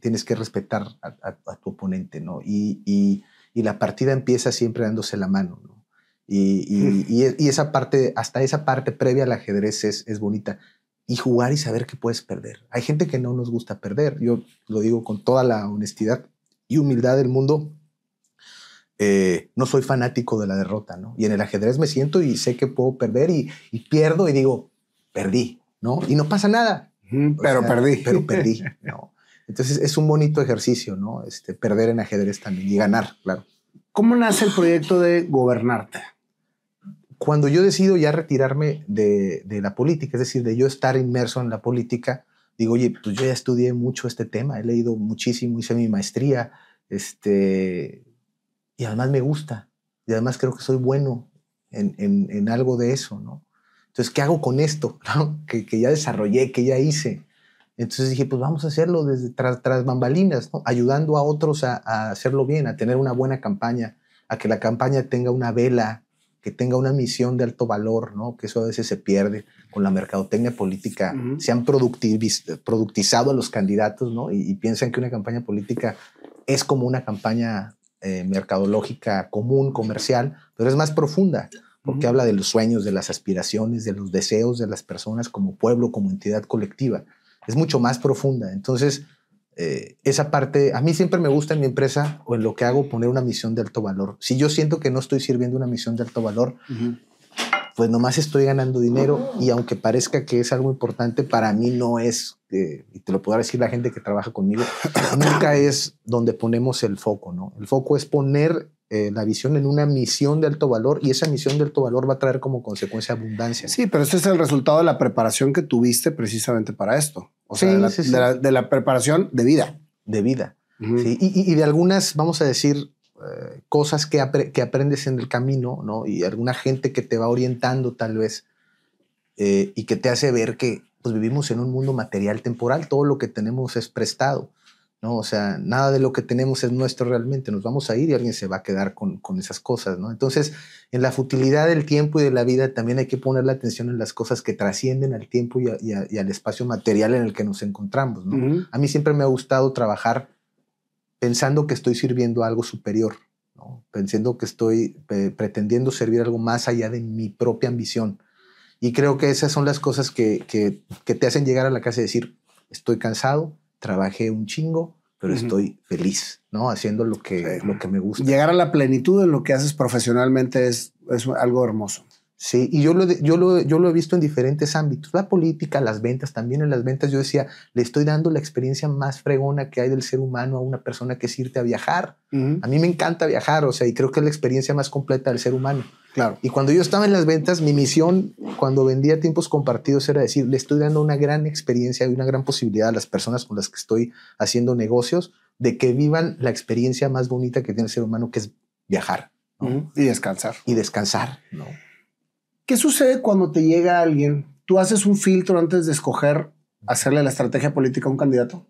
tienes que respetar a, a, tu oponente ¿no? y, la partida empieza siempre dándose la mano. ¿no? Y, esa parte, hasta esa parte previa al ajedrez es, bonita. Y jugar y saber que puedes perder. Hay gente que no nos gusta perder. Yo lo digo con toda la honestidad y humildad del mundo. Eh, no soy fanático de la derrota, ¿no? Y en el ajedrez me siento y sé que puedo perder y, pierdo y digo, perdí, ¿no? Y no pasa nada. Pero perdí. Pero perdí, ¿no? Entonces es un bonito ejercicio, ¿no? Este, perder en ajedrez también y ganar, claro. ¿Cómo nace el proyecto de Gobernarte? cuando yo decido ya retirarme de, la política, es decir, de yo estar inmerso en la política, digo, oye, pues yo ya estudié mucho este tema, he leído muchísimo, hice mi maestría, este, y además me gusta, y además creo que soy bueno en, algo de eso, ¿no? Entonces, ¿qué hago con esto que, ya desarrollé, que ya hice? Entonces dije, pues vamos a hacerlo desde tras, bambalinas, ¿no? ayudando a otros a, a hacerlo bien, a tener una buena campaña, a que la campaña tenga una vela que tenga una misión de alto valor, ¿no? que eso a veces se pierde con la mercadotecnia política. Se han productizado a los candidatos y, piensan que una campaña política es como una campaña eh, mercadológica común, comercial, pero es más profunda, porque habla de los sueños, de las aspiraciones, de los deseos de las personas como pueblo, como entidad colectiva. Es mucho más profunda. Entonces, eh, esa parte, a mí siempre me gusta en mi empresa o en lo que hago poner una misión de alto valor. Si yo siento que no estoy sirviendo una misión de alto valor, pues nomás estoy ganando dinero y aunque parezca que es algo importante, para mí no es, eh, y te lo puedo decir la gente que trabaja conmigo, nunca es donde ponemos el foco, ¿no? El foco es poner eh, la visión en una misión de alto valor y esa misión de alto valor va a traer como consecuencia abundancia. Sí, pero este es el resultado de la preparación que tuviste precisamente para esto. O sea, de, la, preparación de vida. De vida. y, de algunas, vamos a decir, eh, cosas que, aprendes en el camino, ¿no? Y alguna gente que te va orientando tal vez eh, y que te hace ver que pues, vivimos en un mundo material temporal, todo lo que tenemos es prestado. ¿no? O sea, nada de lo que tenemos es nuestro realmente, nos vamos a ir y alguien se va a quedar con, esas cosas, ¿no? Entonces, en la futilidad del tiempo y de la vida también hay que poner la atención en las cosas que trascienden al tiempo y, al espacio material en el que nos encontramos, A mí siempre me ha gustado trabajar pensando que estoy sirviendo algo superior, Pensando que estoy pretendiendo servir algo más allá de mi propia ambición. Y creo que esas son las cosas que, que, que te hacen llegar a la casa y decir, estoy cansado, trabajé un chingo, pero estoy feliz, ¿no? Haciendo lo que, lo que me gusta. Llegar a la plenitud de lo que haces profesionalmente es, es algo hermoso. Sí, y yo lo, he visto en diferentes ámbitos, la política, las ventas, también en las ventas yo decía, le estoy dando la experiencia más fregona que hay del ser humano a una persona que es irte a viajar. A mí me encanta viajar, o sea, y creo que es la experiencia más completa del ser humano. Claro. Y cuando yo estaba en las ventas, mi misión cuando vendía tiempos compartidos era decir, le estoy dando una gran experiencia y una gran posibilidad a las personas con las que estoy haciendo negocios de que vivan la experiencia más bonita que tiene el ser humano, que es viajar. Y descansar. Y descansar, ¿no? ¿Qué sucede cuando te llega alguien? ¿Tú haces un filtro antes de escoger hacerle la estrategia política a un candidato?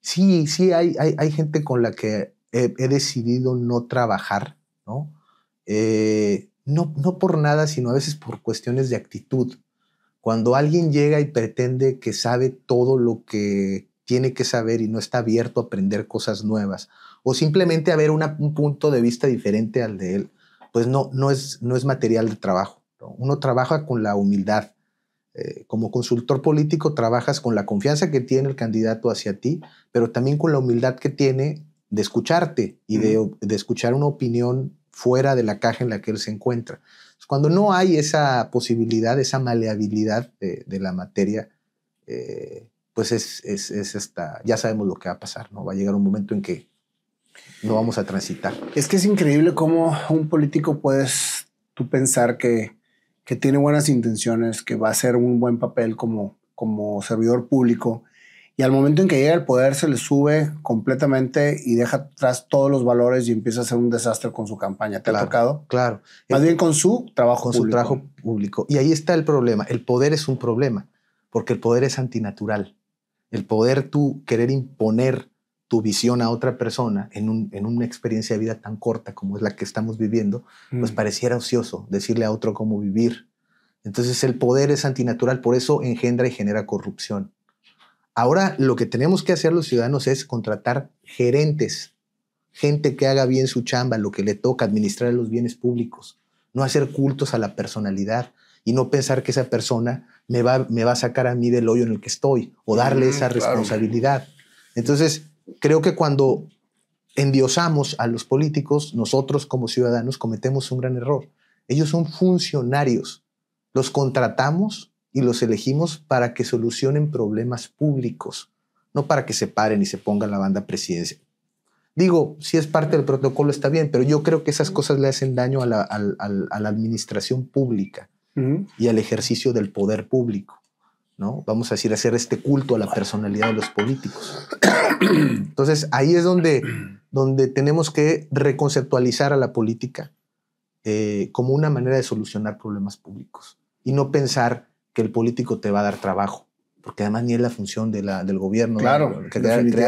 Sí, sí, hay, hay, gente con la que he, decidido no trabajar, ¿no? Eh, no, no por nada, sino a veces por cuestiones de actitud. Cuando alguien llega y pretende que sabe todo lo que tiene que saber y no está abierto a aprender cosas nuevas o simplemente a ver un punto de vista diferente al de él, pues no, no, es, no es material de trabajo. Uno trabaja con la humildad. Eh, como consultor político trabajas con la confianza que tiene el candidato hacia ti, pero también con la humildad que tiene de escucharte y de, escuchar una opinión fuera de la caja en la que él se encuentra. Cuando no hay esa posibilidad, esa maleabilidad de, la materia, eh, pues es, es, ya sabemos lo que va a pasar, ¿no? Va a llegar un momento en que no vamos a transitar. Es que es increíble cómo un político puedes tú pensar que que tiene buenas intenciones, que va a hacer un buen papel como, como servidor público, y al momento en que llega el poder se le sube completamente y deja atrás todos los valores y empieza a ser un desastre con su campaña. ¿Te ha tocado? Claro. Más bien con su trabajo con Su trabajo público. Y ahí está el problema. El poder es un problema, porque el poder es antinatural. El poder tú querer imponer tu visión a otra persona en, una experiencia de vida tan corta como es la que estamos viviendo, pues mm. pareciera ocioso decirle a otro cómo vivir. Entonces el poder es antinatural, por eso engendra y genera corrupción. Ahora lo que tenemos que hacer los ciudadanos es contratar gerentes, gente que haga bien su chamba, lo que le toca, administrar los bienes públicos, no hacer cultos a la personalidad y no pensar que esa persona me va, me va a sacar a mí del hoyo en el que estoy o darle mm, esa responsabilidad. Entonces, creo que cuando endiosamos a los políticos, nosotros como ciudadanos cometemos un gran error. Ellos son funcionarios. Los contratamos y los elegimos para que solucionen problemas públicos, no para que se paren y se pongan la banda presidencial. Digo, si es parte del protocolo está bien, pero yo creo que esas cosas le hacen daño a la, administración pública y al ejercicio del poder público. Vamos a decir, hacer este culto a la personalidad de los políticos. Entonces, ahí es donde, donde tenemos que reconceptualizar a la política eh, como una manera de solucionar problemas públicos y no pensar que el político te va a dar trabajo, porque además ni es la función de del gobierno crear,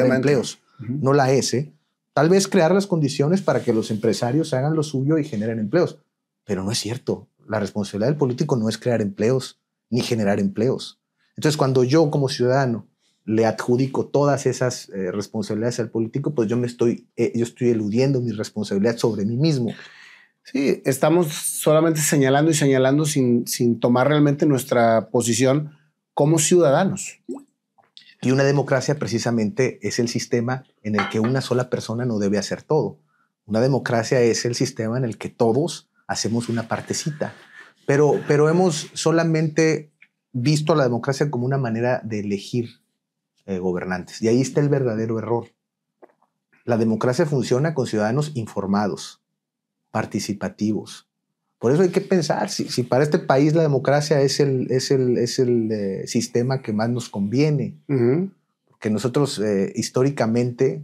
empleos, no la es. ¿eh? Tal vez crear las condiciones para que los empresarios hagan lo suyo y generen empleos, pero no es cierto. La responsabilidad del político no es crear empleos ni generar empleos. Entonces, cuando yo como ciudadano le adjudico todas esas eh, responsabilidades al político, pues yo me estoy, eh, yo estoy eludiendo mi responsabilidad sobre mí mismo. Sí, estamos solamente señalando y señalando sin, sin tomar realmente nuestra posición como ciudadanos. Y una democracia precisamente es el sistema en el que una sola persona no debe hacer todo. Una democracia es el sistema en el que todos hacemos una partecita. Pero, pero hemos solamente visto la democracia como una manera de elegir eh, gobernantes. Y ahí está el verdadero error. La democracia funciona con ciudadanos informados, participativos. Por eso hay que pensar, si, para este país la democracia es el, es el, eh, sistema que más nos conviene, porque nosotros eh, históricamente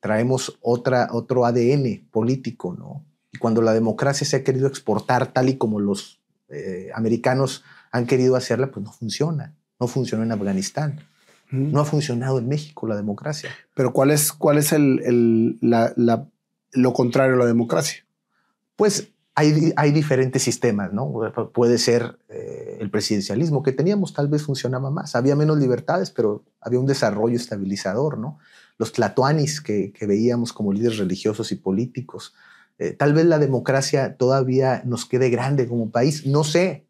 traemos otra, otro ADN político, ¿no? Y cuando la democracia se ha querido exportar tal y como los americanos han querido hacerla, pues no funciona. No funcionó en Afganistán. Mm. No ha funcionado en México la democracia. Pero ¿cuál es, cuál es el, la, lo contrario a la democracia? Pues hay, hay diferentes sistemas, ¿no? Puede ser eh, el presidencialismo que teníamos, tal vez funcionaba más. Había menos libertades, pero había un desarrollo estabilizador, ¿no? Los tlatoanis que, que veíamos como líderes religiosos y políticos. Eh, tal vez la democracia todavía nos quede grande como país. No sé,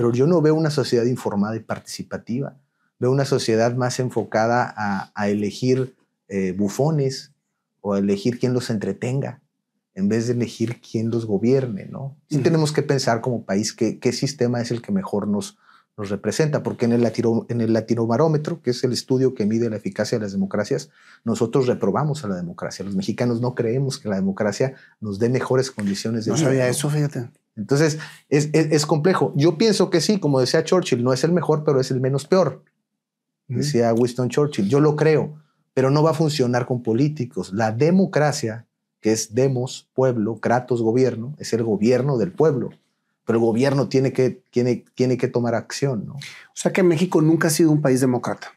pero yo no veo una sociedad informada y participativa. Veo una sociedad más enfocada a, elegir eh, bufones o a elegir quién los entretenga en vez de elegir quién los gobierne, ¿no? Sí tenemos que pensar como país qué, sistema es el que mejor nos, representa, porque en el, Latino, en el Latinobarómetro, que es el estudio que mide la eficacia de las democracias, nosotros reprobamos a la democracia. Los mexicanos no creemos que la democracia nos dé mejores condiciones de No sabía eso, fíjate. Entonces, es, complejo. Yo pienso que sí, como decía Churchill, no es el mejor, pero es el menos peor. Decía Winston Churchill, yo lo creo, pero no va a funcionar con políticos. La democracia, que es demos, pueblo, kratos, gobierno, es el gobierno del pueblo. Pero el gobierno tiene que, tiene, tiene que tomar acción. ¿no? O sea que México nunca ha sido un país demócrata.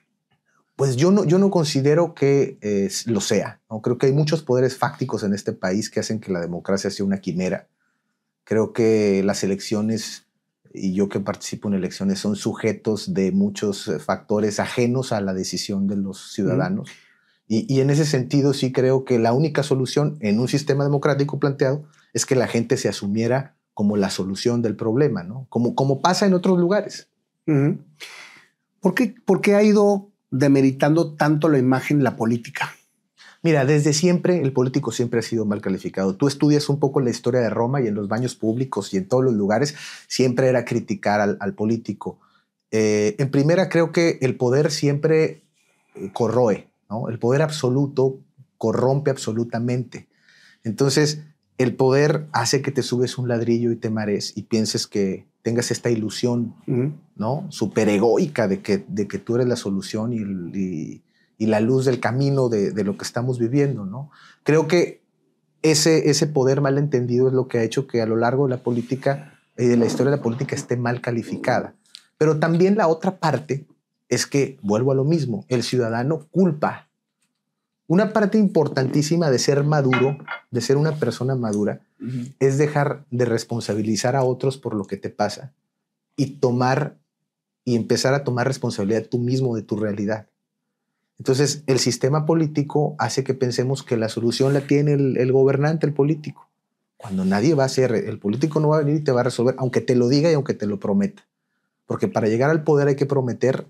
Pues yo no, yo no considero que eh, lo sea. Creo que hay muchos poderes fácticos en este país que hacen que la democracia sea una quimera Creo que las elecciones, y yo que participo en elecciones, son sujetos de muchos eh, factores ajenos a la decisión de los ciudadanos. Y, y, en ese sentido sí creo que la única solución en un sistema democrático planteado es que la gente se asumiera como la solución del problema, ¿no? Como, como pasa en otros lugares. ¿Por qué ha ido demeritando tanto la imagen la política? Mira, desde siempre el político siempre ha sido mal calificado. Tú estudias un poco la historia de Roma y en los baños públicos y en todos los lugares siempre era criticar al, político. Eh, en primera, creo que el poder siempre eh, corroe, ¿no? El poder absoluto corrompe absolutamente. Entonces, el poder hace que te subes un ladrillo y te marees y pienses que tengas esta ilusión, ¿no? Super egoica de que, de que tú eres la solución y y la luz del camino de, lo que estamos viviendo, ¿no? Creo que ese, ese poder malentendido es lo que ha hecho que a lo largo de la política y eh, de la historia de la política esté mal calificada. Pero también la otra parte es que, vuelvo a lo mismo, el ciudadano culpa. Una parte importantísima de ser maduro, de ser una persona madura, es dejar de responsabilizar a otros por lo que te pasa y tomar y empezar a tomar responsabilidad tú mismo de tu realidad. Entonces, el sistema político hace que pensemos que la solución la tiene el, gobernante, el político. Cuando nadie va a ser, el político no va a venir y te va a resolver, aunque te lo diga y aunque te lo prometa. Porque para llegar al poder hay que prometer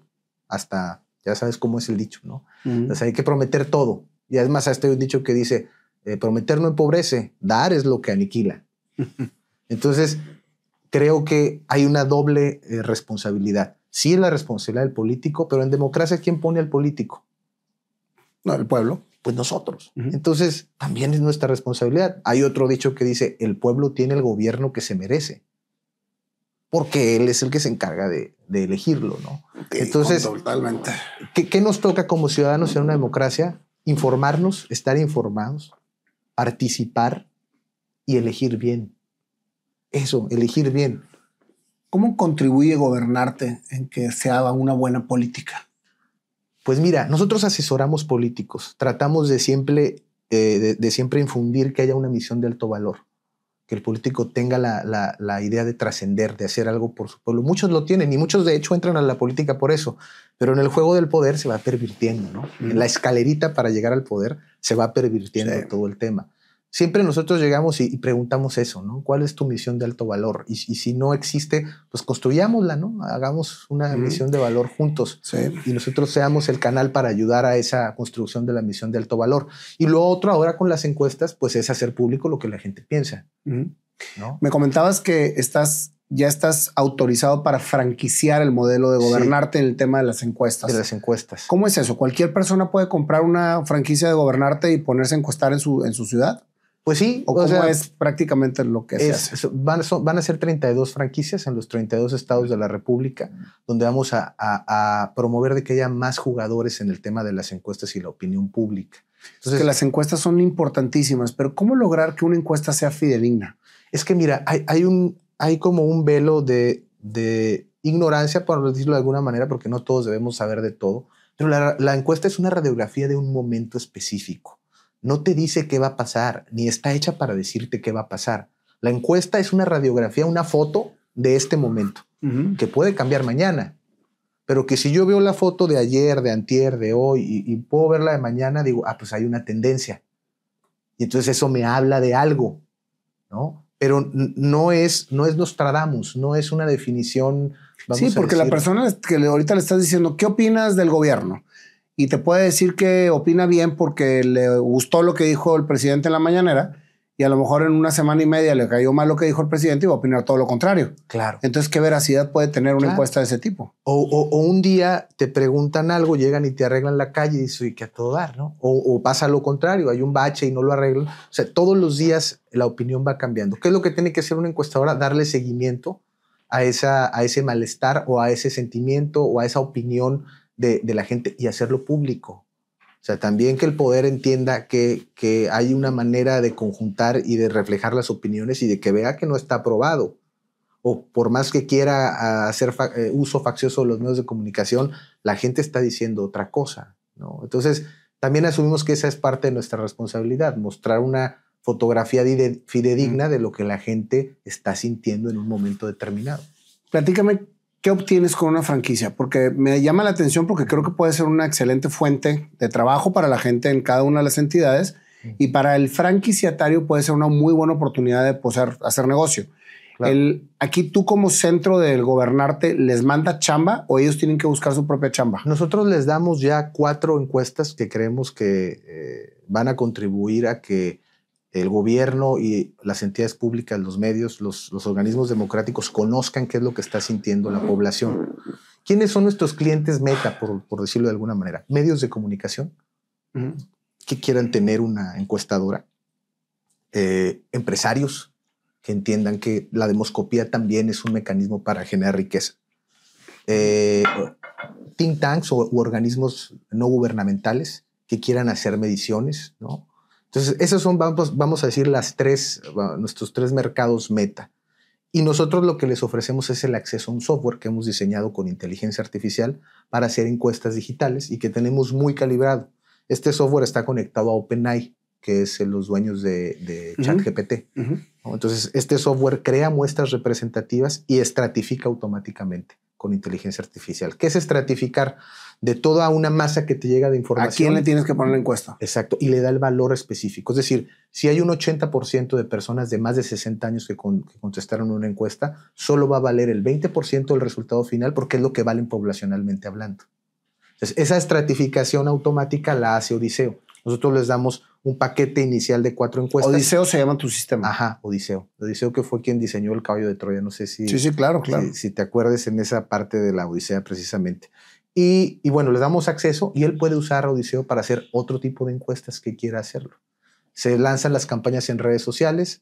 hasta, ya sabes cómo es el dicho, ¿no? O sea, hay que prometer todo. Y además, hasta hay un dicho que dice, eh, prometer no empobrece, dar es lo que aniquila. Entonces, creo que hay una doble eh, responsabilidad. Sí es la responsabilidad del político, pero en democracia, ¿quién pone al político? No, el pueblo. Pues nosotros. Entonces, también es nuestra responsabilidad. Hay otro dicho que dice, el pueblo tiene el gobierno que se merece, porque él es el que se encarga de, elegirlo, ¿no? Entonces, totalmente. ¿qué nos toca como ciudadanos en una democracia? Informarnos, estar informados, participar y elegir bien. Eso, elegir bien. ¿Cómo contribuye gobernarte en que se haga una buena política? Pues mira, nosotros asesoramos políticos, tratamos de siempre, eh, de, siempre infundir que haya una misión de alto valor, que el político tenga la, idea de trascender, de hacer algo por su pueblo. Muchos lo tienen y muchos de hecho entran a la política por eso, pero en el juego del poder se va pervirtiendo, ¿no? En la escalerita para llegar al poder se va pervirtiendo todo el tema siempre nosotros llegamos y, preguntamos eso, ¿no? ¿Cuál es tu misión de alto valor? Y, si no existe, pues construyámosla, ¿no? Hagamos una misión de valor juntos y nosotros seamos el canal para ayudar a esa construcción de la misión de alto valor. Y lo otro ahora con las encuestas, pues es hacer público lo que la gente piensa. ¿no? Me comentabas que estás ya estás autorizado para franquiciar el modelo de gobernarte en el tema de las encuestas. De las encuestas. ¿Cómo es eso? ¿Cualquier persona puede comprar una franquicia de gobernarte y ponerse a encuestar en su, en su ciudad? Pues sí, o, es prácticamente lo que es, van, a ser 32 franquicias en los 32 estados de la República, donde vamos a, promover de que haya más jugadores en el tema de las encuestas y la opinión pública. Entonces, que las encuestas son importantísimas, pero ¿cómo lograr que una encuesta sea fidedigna? Es que mira, hay, como un velo de, ignorancia, por decirlo de alguna manera, porque no todos debemos saber de todo, pero la encuesta es una radiografía de un momento específico no te dice qué va a pasar, ni está hecha para decirte qué va a pasar. La encuesta es una radiografía, una foto de este momento, que puede cambiar mañana. Pero que si yo veo la foto de ayer, de antier, de hoy, y, puedo verla de mañana, digo, ah, pues hay una tendencia. Y entonces eso me habla de algo, ¿no? Pero no es, no es Nostradamus, no es una definición. sí, porque la persona que ahorita le estás diciendo, ¿qué opinas del gobierno? y te puede decir que opina bien porque le gustó lo que dijo el presidente en la mañanera y a lo mejor en una semana y media le cayó mal lo que dijo el presidente y va a opinar todo lo contrario. Claro. Entonces, ¿qué veracidad puede tener una encuesta de ese tipo? O, un día te preguntan algo, llegan y te arreglan la calle y dices, uy, a todo dar, ¿no? O, pasa lo contrario, hay un bache y no lo arreglan. O sea, todos los días la opinión va cambiando. ¿Qué es lo que tiene que hacer una encuestadora? Darle seguimiento a, esa, a ese malestar o a ese sentimiento o a esa opinión de, la gente y hacerlo público. O sea, también que el poder entienda que, hay una manera de conjuntar y de reflejar las opiniones y de que vea que no está aprobado. O por más que quiera hacer eh, uso faccioso de los medios de comunicación, la gente está diciendo otra cosa. Entonces, también asumimos que esa es parte de nuestra responsabilidad, mostrar una fotografía fidedigna mm. de lo que la gente está sintiendo en un momento determinado. Platícame ¿qué obtienes con una franquicia? Porque me llama la atención porque creo que puede ser una excelente fuente de trabajo para la gente en cada una de las entidades y para el franquiciatario puede ser una muy buena oportunidad de poder hacer negocio. El, aquí tú como centro del gobernarte les manda chamba o ellos tienen que buscar su propia chamba. Nosotros les damos ya cuatro encuestas que creemos que eh, van a contribuir a que el gobierno y las entidades públicas, los medios, los, organismos democráticos conozcan qué es lo que está sintiendo la población. ¿Quiénes son nuestros clientes meta, por, decirlo de alguna manera? Medios de comunicación que quieran tener una encuestadora, eh, empresarios que entiendan que la demoscopía también es un mecanismo para generar riqueza, eh, think tanks o u organismos no gubernamentales que quieran hacer mediciones, ¿no? Entonces, esos son, vamos, a decir, las tres, nuestros tres mercados meta. Y nosotros lo que les ofrecemos es el acceso a un software que hemos diseñado con inteligencia artificial para hacer encuestas digitales y que tenemos muy calibrado. Este software está conectado a OpenAI, que es los dueños de, ChatGPT. Entonces, este software crea muestras representativas y estratifica automáticamente con inteligencia artificial. ¿Qué es estratificar? de toda una masa que te llega de información. ¿A quién le tienes que poner la encuesta? Exacto, y le da el valor específico. Es decir, si hay un 80% de personas de más de 60 años que, contestaron una encuesta, solo va a valer el 20% del resultado final porque es lo que valen poblacionalmente hablando. Entonces, esa estratificación automática la hace Odiseo. Nosotros les damos un paquete inicial de cuatro encuestas. Odiseo se llama tu sistema. Ajá, Odiseo. Odiseo que fue quien diseñó el caballo de Troya. No sé si. Sí, sí, claro, claro. Si, te acuerdes en esa parte de la Odisea precisamente. Y, bueno, le damos acceso y él puede usar Odiseo para hacer otro tipo de encuestas que quiera hacerlo. Se lanzan las campañas en redes sociales,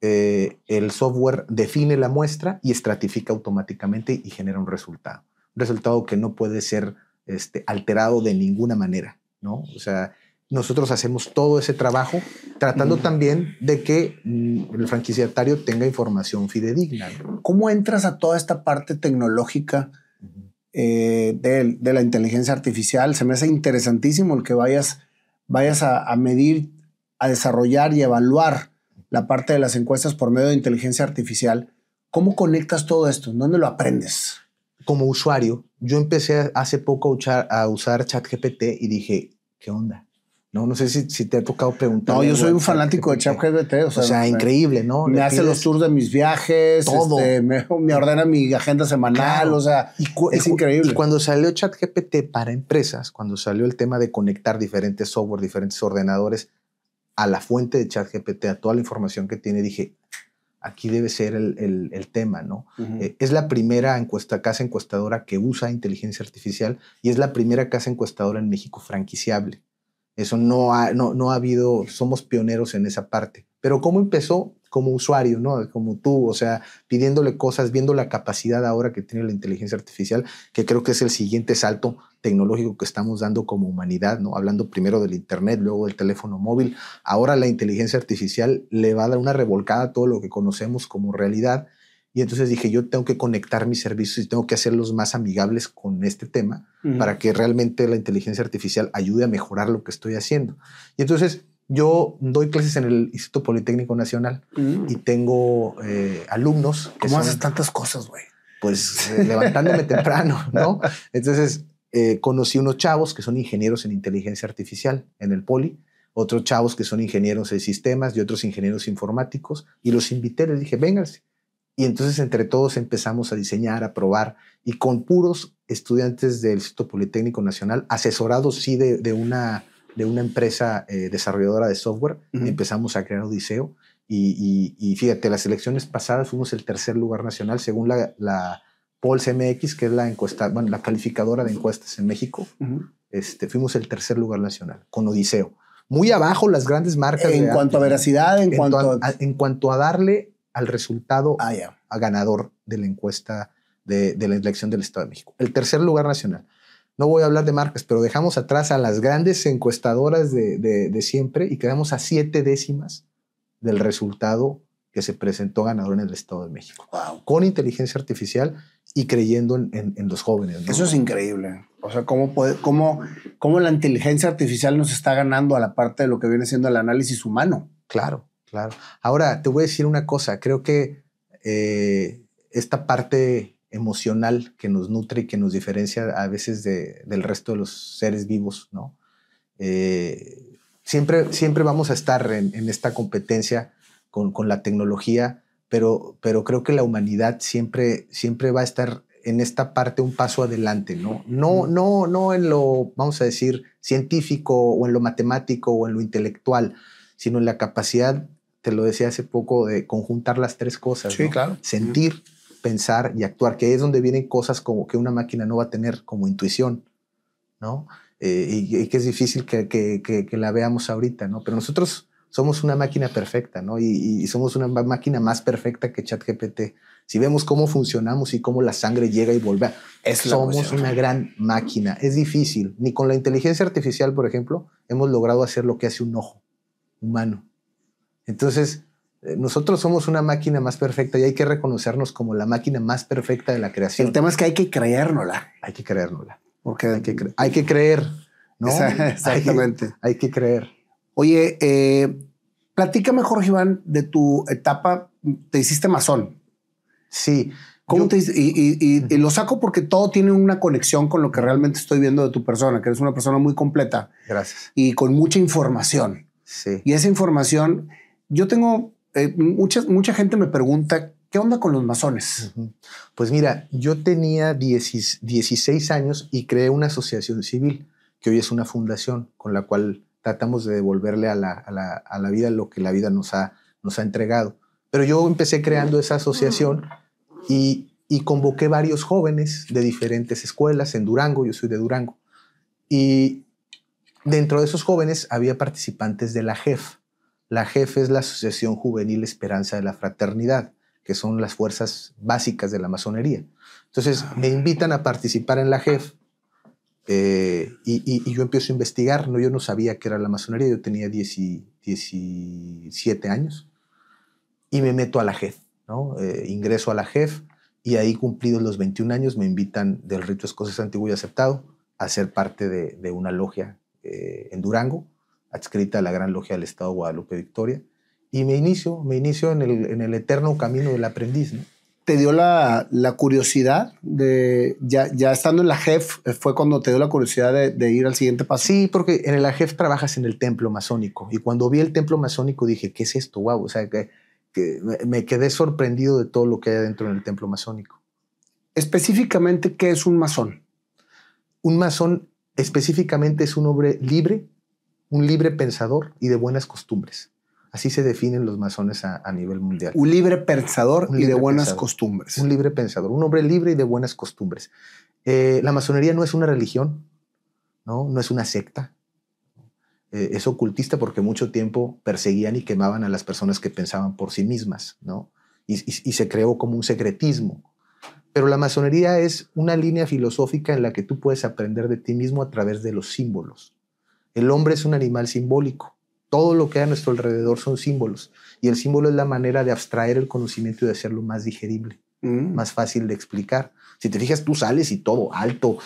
eh, el software define la muestra y estratifica automáticamente y genera un resultado. Un resultado que no puede ser este, alterado de ninguna manera, O sea, nosotros hacemos todo ese trabajo tratando también de que mm, el franquiciatario tenga información fidedigna. ¿Cómo entras a toda esta parte tecnológica? Eh, de, la inteligencia artificial. Se me hace interesantísimo el que vayas, vayas a, medir, a desarrollar y evaluar la parte de las encuestas por medio de inteligencia artificial. ¿Cómo conectas todo esto? ¿Dónde lo aprendes? Como usuario, yo empecé hace poco a a usar ChatGPT y dije, ¿qué onda? No, no sé si, te ha tocado preguntar. No, yo soy un fanático de ChatGPT. O sea, increíble, ¿no? Me hace los tours de mis viajes, este, me, ordena mi agenda semanal, o sea, es increíble. Y cuando salió ChatGPT para empresas, cuando salió el tema de conectar diferentes software, diferentes ordenadores a la fuente de ChatGPT, a toda la información que tiene, dije, aquí debe ser el, tema, ¿no? Eh, es la primera encuesta, casa encuestadora que usa inteligencia artificial y es la primera casa encuestadora en México franquiciable. Eso no ha, no, ha habido, somos pioneros en esa parte. Pero ¿cómo empezó? Como usuario, ¿no? Como tú, o sea, pidiéndole cosas, viendo la capacidad ahora que tiene la inteligencia artificial, que creo que es el siguiente salto tecnológico que estamos dando como humanidad, ¿no? Hablando primero del Internet, luego del teléfono móvil. Ahora la inteligencia artificial le va a dar una revolcada a todo lo que conocemos como realidad y entonces dije, yo tengo que conectar mis servicios y tengo que hacerlos más amigables con este tema para que realmente la inteligencia artificial ayude a mejorar lo que estoy haciendo. Y entonces yo doy clases en el Instituto Politécnico Nacional mm. y tengo eh, alumnos. ¿Cómo haces tantas cosas, güey? Pues eh, levantándome temprano, ¿no? Entonces eh, conocí unos chavos que son ingenieros en inteligencia artificial en el Poli otros chavos que son ingenieros en sistemas y otros ingenieros informáticos, y los invité, les dije, vénganse, y entonces entre todos empezamos a diseñar, a probar, y con puros estudiantes del Instituto Politécnico Nacional, asesorados sí de, de una, de una empresa eh, desarrolladora de software, empezamos a crear Odiseo. Y, fíjate, las elecciones pasadas fuimos el tercer lugar nacional, según la, la Pols MX, que es la, encuesta, bueno, la calificadora de encuestas en México, este, fuimos el tercer lugar nacional, con Odiseo muy abajo las grandes marcas. En cuanto a veracidad, en, cuanto a, En cuanto a darle al resultado ah, a ganador de la encuesta de, la elección del Estado de México. El tercer lugar nacional. No voy a hablar de marcas, pero dejamos atrás a las grandes encuestadoras de, siempre y quedamos a siete décimas del resultado que se presentó ganador en el Estado de México. Wow. Con inteligencia artificial y creyendo en, los jóvenes. Eso es increíble. O sea, ¿cómo, cómo la inteligencia artificial nos está ganando a la parte de lo que viene siendo el análisis humano. Claro. Claro. Ahora, te voy a decir una cosa. Creo que eh, esta parte emocional que nos nutre y que nos diferencia a veces del resto de los seres vivos, ¿no? Eh, siempre, siempre vamos a estar en, esta competencia con, la tecnología, pero, pero, creo que la humanidad siempre, siempre va a estar en esta parte un paso adelante, ¿no? No, no, no en lo, vamos a decir, científico o en lo matemático o en lo intelectual, sino en la capacidad te lo decía hace poco, de conjuntar las tres cosas. Sentir, pensar y actuar, que es donde vienen cosas como que una máquina no va a tener como intuición, ¿no? Eh, y, que es difícil que, la veamos ahorita, ¿no? Pero nosotros somos una máquina perfecta, ¿no? Y, somos una máquina más perfecta que ChatGPT. Si vemos cómo funcionamos y cómo la sangre llega y vuelve, somos una gran máquina. Es difícil. Ni con la inteligencia artificial, por ejemplo, hemos logrado hacer lo que hace un ojo humano. Entonces, eh, nosotros somos una máquina más perfecta y hay que reconocernos como la máquina más perfecta de la creación. El tema es que hay que creérnosla. Hay que creérnosla. Porque hay que, hay que creer, ¿no? Exactamente. Hay que, creer. Oye, eh, platícame, Jorge Iván, de tu etapa. Te hiciste masón. Sí. ¿Cómo y, y, lo saco porque todo tiene una conexión con lo que realmente estoy viendo de tu persona, que eres una persona muy completa. Gracias. Y con mucha información. Sí. Y esa información yo tengo, eh, mucha, gente me pregunta, ¿qué onda con los masones? Pues mira, yo tenía 16 años y creé una asociación civil, que hoy es una fundación con la cual tratamos de devolverle a la, a a vida lo que la vida nos ha, nos ha entregado. Pero yo empecé creando esa asociación y, y convoqué varios jóvenes de diferentes escuelas en Durango, yo soy de Durango, y dentro de esos jóvenes había participantes de la JEF, la JEF es la Asociación Juvenil Esperanza de la Fraternidad, que son las fuerzas básicas de la masonería. Entonces ah. me invitan a participar en la JEF eh, y, yo empiezo a investigar. No, yo no sabía qué era la masonería, yo tenía 17 años y me meto a la JEF, ¿no? Eh, ingreso a la JEF y ahí cumplidos los 21 años me invitan del rito escocés antiguo y aceptado a ser parte de, una logia eh, en Durango adscrita a la Gran Logia del Estado Guadalupe Victoria. Y me inicio, me inicio en el, en el eterno camino del aprendiz. ¿Te dio la, curiosidad de, ya, ya estando en la JEF, eh, fue cuando te dio la curiosidad de, ir al siguiente paso? Sí, porque en la JEF trabajas en el templo masónico. Y cuando vi el templo masónico dije, ¿qué es esto? Wow, o sea, que, me quedé sorprendido de todo lo que hay dentro del templo masónico. Específicamente, ¿qué es un masón? Un masón específicamente es un hombre libre un libre pensador y de buenas costumbres. Así se definen los masones a, nivel mundial. Un libre pensador y de buenas costumbres. Un libre pensador, un hombre libre y de buenas costumbres. Eh, la masonería no es una religión, no, no es una secta. Eh, es ocultista porque mucho tiempo perseguían y quemaban a las personas que pensaban por sí mismas, ¿no? y, y se creó como un secretismo. Pero la masonería es una línea filosófica en la que tú puedes aprender de ti mismo a través de los símbolos. El hombre es un animal simbólico. Todo lo que hay a nuestro alrededor son símbolos. Y el símbolo es la manera de abstraer el conocimiento y de hacerlo más digerible, mm. más fácil de explicar. Si te fijas, tú sales y todo, alto.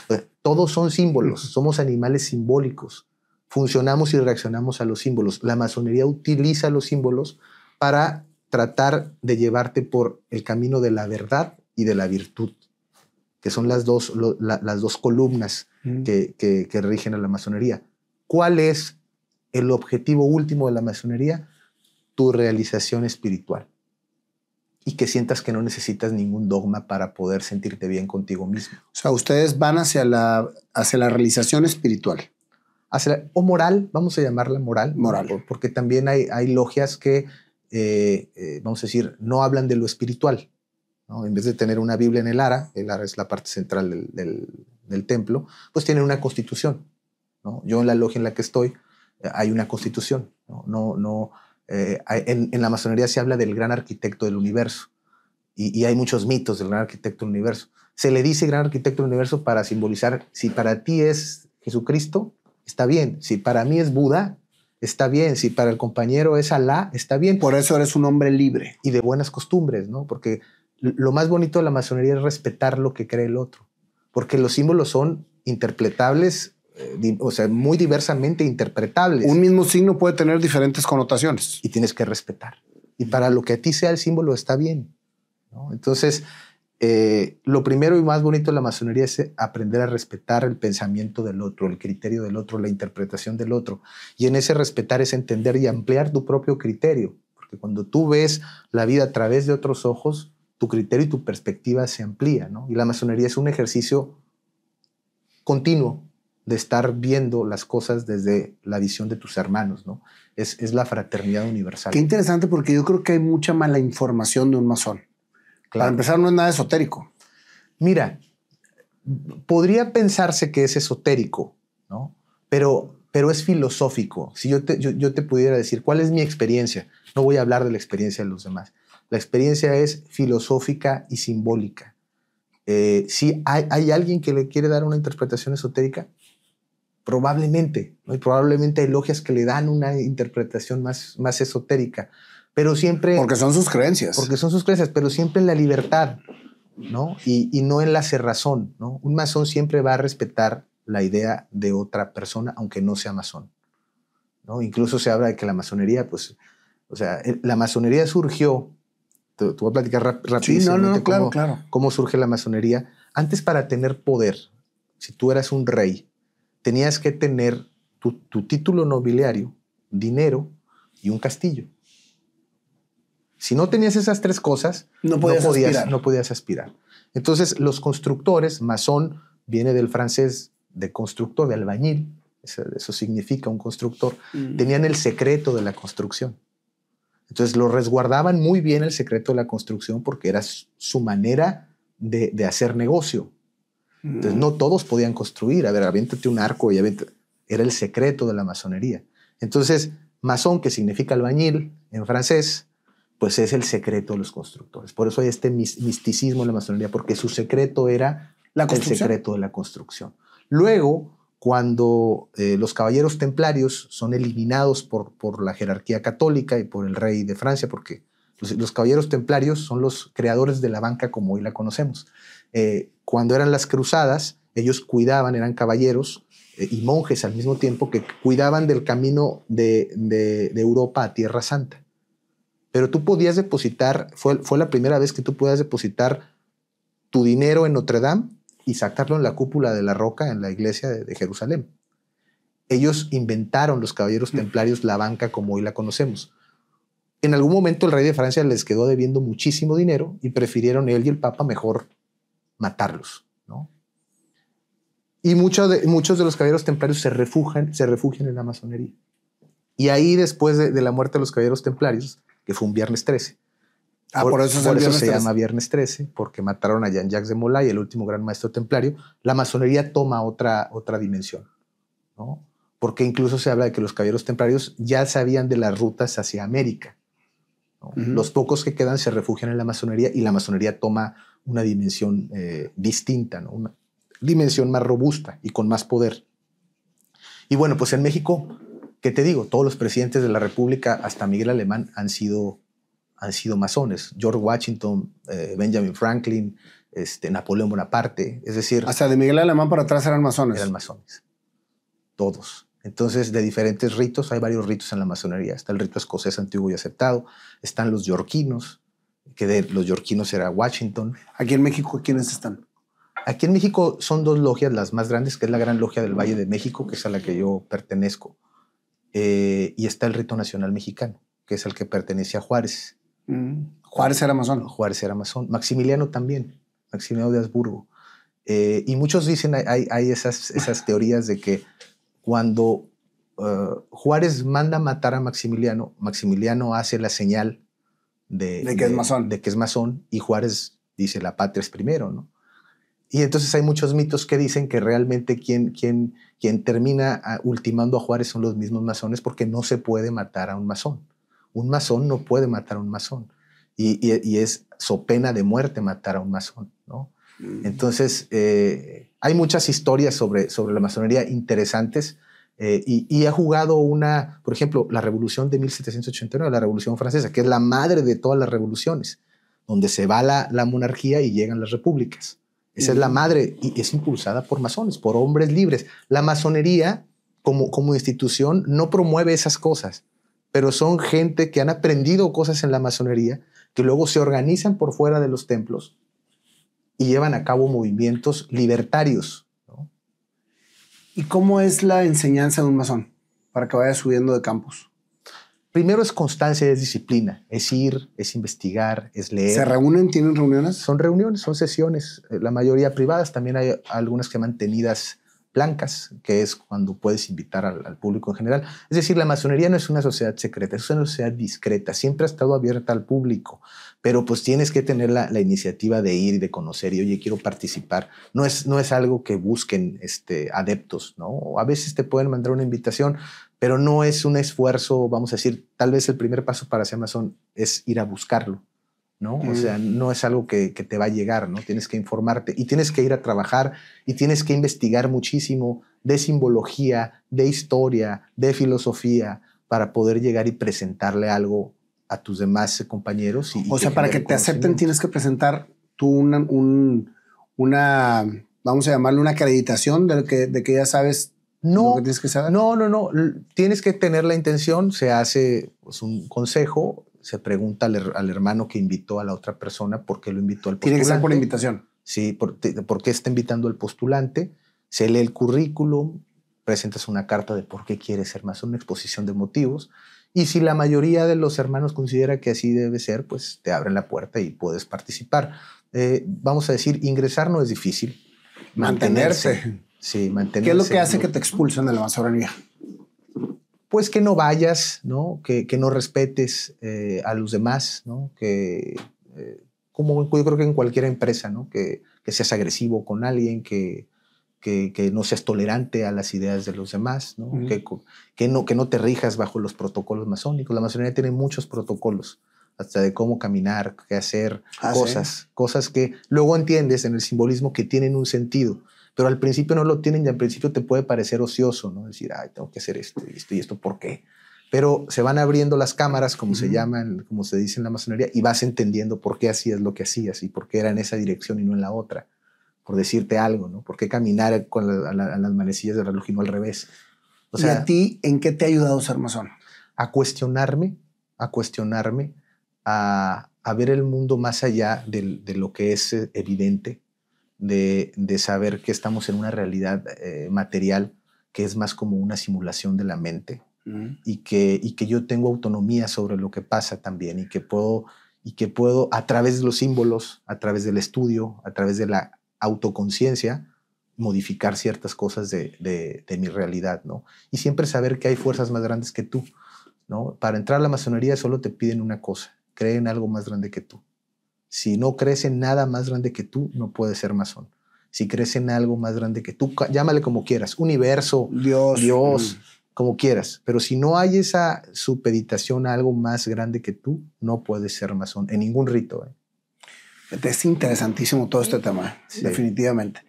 Todos son símbolos. Somos animales simbólicos. Funcionamos y reaccionamos a los símbolos. La masonería utiliza los símbolos para tratar de llevarte por el camino de la verdad y de la virtud, que son las dos, las dos columnas mm. que rigen a la masonería ¿Cuál es el objetivo último de la masonería? Tu realización espiritual. Y que sientas que no necesitas ningún dogma para poder sentirte bien contigo mismo. O sea, ustedes van hacia la, hacia la realización espiritual. Hacia o moral, vamos a llamarla moral. Moral. Porque también hay, logias que, eh, eh, vamos a decir, no hablan de lo espiritual. En vez de tener una Biblia en el ara, el ara es la parte central del, del templo, pues tienen una constitución yo en la logia en la que estoy eh, hay una constitución, no, no, eh, en, la masonería se habla del gran arquitecto del universo y, hay muchos mitos del gran arquitecto del universo. Se le dice gran arquitecto del universo para simbolizar si para ti es Jesucristo, está bien, si para mí es Buda, está bien, si para el compañero es Alá, está bien. Por eso eres un hombre libre. Y de buenas costumbres, ¿no? Porque lo más bonito de la masonería es respetar lo que cree el otro, porque los símbolos son interpretables eh, o sea, muy diversamente interpretables. Un mismo signo puede tener diferentes connotaciones. Y tienes que respetar. Y para lo que a ti sea el símbolo está bien. Entonces, eh, lo primero y más bonito de la masonería es eh, aprender a respetar el pensamiento del otro, el criterio del otro, la interpretación del otro. Y en ese respetar es entender y ampliar tu propio criterio. Porque cuando tú ves la vida a través de otros ojos, tu criterio y tu perspectiva se amplía. Y la masonería es un ejercicio continuo de estar viendo las cosas desde la visión de tus hermanos, ¿no? Es, la fraternidad universal. Qué interesante porque yo creo que hay mucha mala información de un masón. Para empezar, no es nada esotérico. Mira, podría pensarse que es esotérico, ¿no? Pero, pero es filosófico. Si yo te, yo, te pudiera decir, ¿cuál es mi experiencia? No voy a hablar de la experiencia de los demás. La experiencia es filosófica y simbólica. Eh, si hay, alguien que le quiere dar una interpretación esotérica, probablemente, y probablemente hay logias que le dan una interpretación más, más esotérica, pero siempre... Porque son sus creencias. Porque son sus creencias, pero siempre en la libertad, ¿no? Y, no en la cerrazón, ¿no? Un masón siempre va a respetar la idea de otra persona, aunque no sea masón, ¿no? Incluso se habla de que la masonería, pues, o sea, la masonería surgió, te, voy a platicar rápidamente cómo, cómo surge la masonería, antes para tener poder, si tú eras un rey, tenías que tener tu, título nobiliario, dinero y un castillo. Si no tenías esas tres cosas, no podías, aspirar. Entonces, los constructores, masón viene del francés de constructor, de albañil, eso, significa un constructor, mm. tenían el secreto de la construcción. Entonces, lo resguardaban muy bien el secreto de la construcción porque era su manera de hacer negocio. Entonces no mm. todos podían construir. A ver, aviéntate un arco y aviéntate. Era el secreto de la masonería. Entonces, mm. masón, que significa albañil en francés, pues es el secreto de los constructores. Por eso hay este misticismo en la masonería, porque su secreto era ¿La el secreto de la construcción. Luego, cuando eh, los caballeros templarios son eliminados por, la jerarquía católica y por el rey de Francia, porque los, caballeros templarios son los creadores de la banca como hoy la conocemos. Eh, cuando eran las cruzadas, ellos cuidaban, eran caballeros eh, y monjes al mismo tiempo que cuidaban del camino de, Europa a Tierra Santa. Pero tú podías depositar, fue, la primera vez que tú podías depositar tu dinero en Notre Dame y sacarlo en la cúpula de la roca en la iglesia de, Jerusalén. Ellos inventaron los caballeros mm. templarios la banca como hoy la conocemos. En algún momento el rey de Francia les quedó debiendo muchísimo dinero y prefirieron él y el papa mejor matarlos. ¿no? Y de, muchos de los caballeros templarios se refugian, se refugian en la masonería. Y ahí, después de, la muerte de los caballeros templarios, que fue un viernes 13. Ah, por, eso, se llama viernes 13, porque mataron a Jean-Jacques de Molay, el último gran maestro templario. La masonería toma otra, otra dimensión, ¿no? Porque incluso se habla de que los caballeros templarios ya sabían de las rutas hacia América. Los pocos que quedan se refugian en la masonería y la masonería toma una dimensión eh, distinta, una dimensión más robusta y con más poder. Y bueno, pues en México, ¿qué te digo? Todos los presidentes de la República, hasta Miguel Alemán, han sido, han sido masones. George Washington, eh, Benjamin Franklin, este, Napoleón Bonaparte, es decir... Hasta de Miguel Alemán para atrás eran masones. Eran masones, todos. Entonces, de diferentes ritos, hay varios ritos en la masonería. Está el rito escocés antiguo y aceptado, están los yorquinos, que de los yorquinos era Washington. Aquí en México, ¿quiénes están? Aquí en México son dos logias, las más grandes, que es la Gran Logia del Valle de México, que es a la que yo pertenezco, eh, y está el Rito Nacional Mexicano, que es al que pertenece a Juárez. Mm, Juárez era masón. Juárez era masón. Maximiliano también, Maximiliano de Habsburgo. Eh, y muchos dicen, hay, esas, esas teorías de que cuando eh, Juárez manda matar a Maximiliano, Maximiliano hace la señal de, que es masón. que es y Juárez dice la patria es primero, ¿no? Y entonces hay muchos mitos que dicen que realmente quien, quien, quien termina ah, ultimando a Juárez son los mismos masones porque no se puede matar a un masón. Un masón no puede matar a un masón. Y, y, es so pena de muerte matar a un masón, ¿no? Entonces, eh, hay muchas historias sobre, sobre la masonería interesantes eh, y, ha jugado una, por ejemplo, la revolución de 1789, la revolución francesa, que es la madre de todas las revoluciones, donde se va la, monarquía y llegan las repúblicas. Esa es la madre y es impulsada por masones, por hombres libres. La masonería como institución no promueve esas cosas, pero son gente que han aprendido cosas en la masonería, que luego se organizan por fuera de los templos y llevan a cabo movimientos libertarios. ¿Y cómo es la enseñanza de un masón para que vaya subiendo de campos? Primero es constancia, es disciplina, es ir, es investigar, es leer. ¿Se reúnen? ¿Tienen reuniones? Son reuniones, son sesiones, eh, la mayoría privadas, también hay algunas que mantenidas blancas, que es cuando puedes invitar al, al, público en general. Es decir, la masonería no es una sociedad secreta, es una sociedad discreta, siempre ha estado abierta al público pero pues tienes que tener la, iniciativa de ir y de conocer y oye, quiero participar. No es, no es algo que busquen este, adeptos, ¿no? a veces te pueden mandar una invitación, pero no es un esfuerzo, vamos a decir, tal vez el primer paso para hacer Amazon es ir a buscarlo. ¿no? O sea, mm. no es algo que, te va a llegar, ¿no? Tienes que informarte y tienes que ir a trabajar y tienes que investigar muchísimo de simbología, de historia, de filosofía, para poder llegar y presentarle algo a tus demás compañeros. Y, o sea, para que te acepten tienes que presentar tú una, una vamos a llamarle una acreditación de que, de que ya sabes no, que tienes que saber. No, no, no. Tienes que tener la intención, se hace pues, un consejo, se pregunta al, hermano que invitó a la otra persona por qué lo invitó al postulante. Tiene que por invitación. Sí, por, qué está invitando al postulante. Se lee el currículum, presentas una carta de por qué quieres ser más, una exposición de motivos. Y si la mayoría de los hermanos considera que así debe ser, pues te abren la puerta y puedes participar. Eh, vamos a decir, ingresar no es difícil. Mantenerse. Sí, mantenerse. ¿Qué es lo que hace que te expulsen de la masonería? Pues que no vayas, ¿no? Que, no respetes eh, a los demás, ¿no? Que, eh, como yo creo que en cualquier empresa, ¿no? Que, que seas agresivo con alguien, que, que, no seas tolerante a las ideas de los demás, que, ¿no? que no te rijas bajo los protocolos masónicos. La masonería tiene muchos protocolos, hasta de cómo caminar, qué hacer, ah, cosas, cosas que luego entiendes en el simbolismo que tienen un sentido, pero al principio no lo tienen y al principio te puede parecer ocioso, ¿no? Decir, ay, tengo que hacer esto y esto y esto, ¿por qué? Pero se van abriendo las cámaras, como se llaman, como se dice en la masonería, y vas entendiendo por qué hacías lo que hacías y por qué era en esa dirección y no en la otra por decirte algo, ¿no? ¿Por qué caminar con a las manecillas del reloj y no al revés? O sea, ¿Y a ti en qué te ha ayudado ser A cuestionarme, a cuestionarme, a, ver el mundo más allá de, lo que es eh, evidente, de, saber que estamos en una realidad eh, material que es más como una simulación de la mente mm. y, que, y que yo tengo autonomía sobre lo que pasa también y que puedo y que puedo a través de los símbolos, a través del estudio, a través de la autoconciencia modificar ciertas cosas de, de, mi realidad, ¿no? Y siempre saber que hay fuerzas más grandes que tú, ¿no? Para entrar a la masonería solo te piden una cosa, creen algo más grande que tú. Si no crees en nada más grande que tú, no puedes ser masón. Si crees en algo más grande que tú, llámale como quieras, universo, Dios, Dios mm. como quieras. Pero si no hay esa supeditación a algo más grande que tú, no puedes ser masón en ningún rito. ¿eh? Es interesantísimo todo este tema, definitivamente.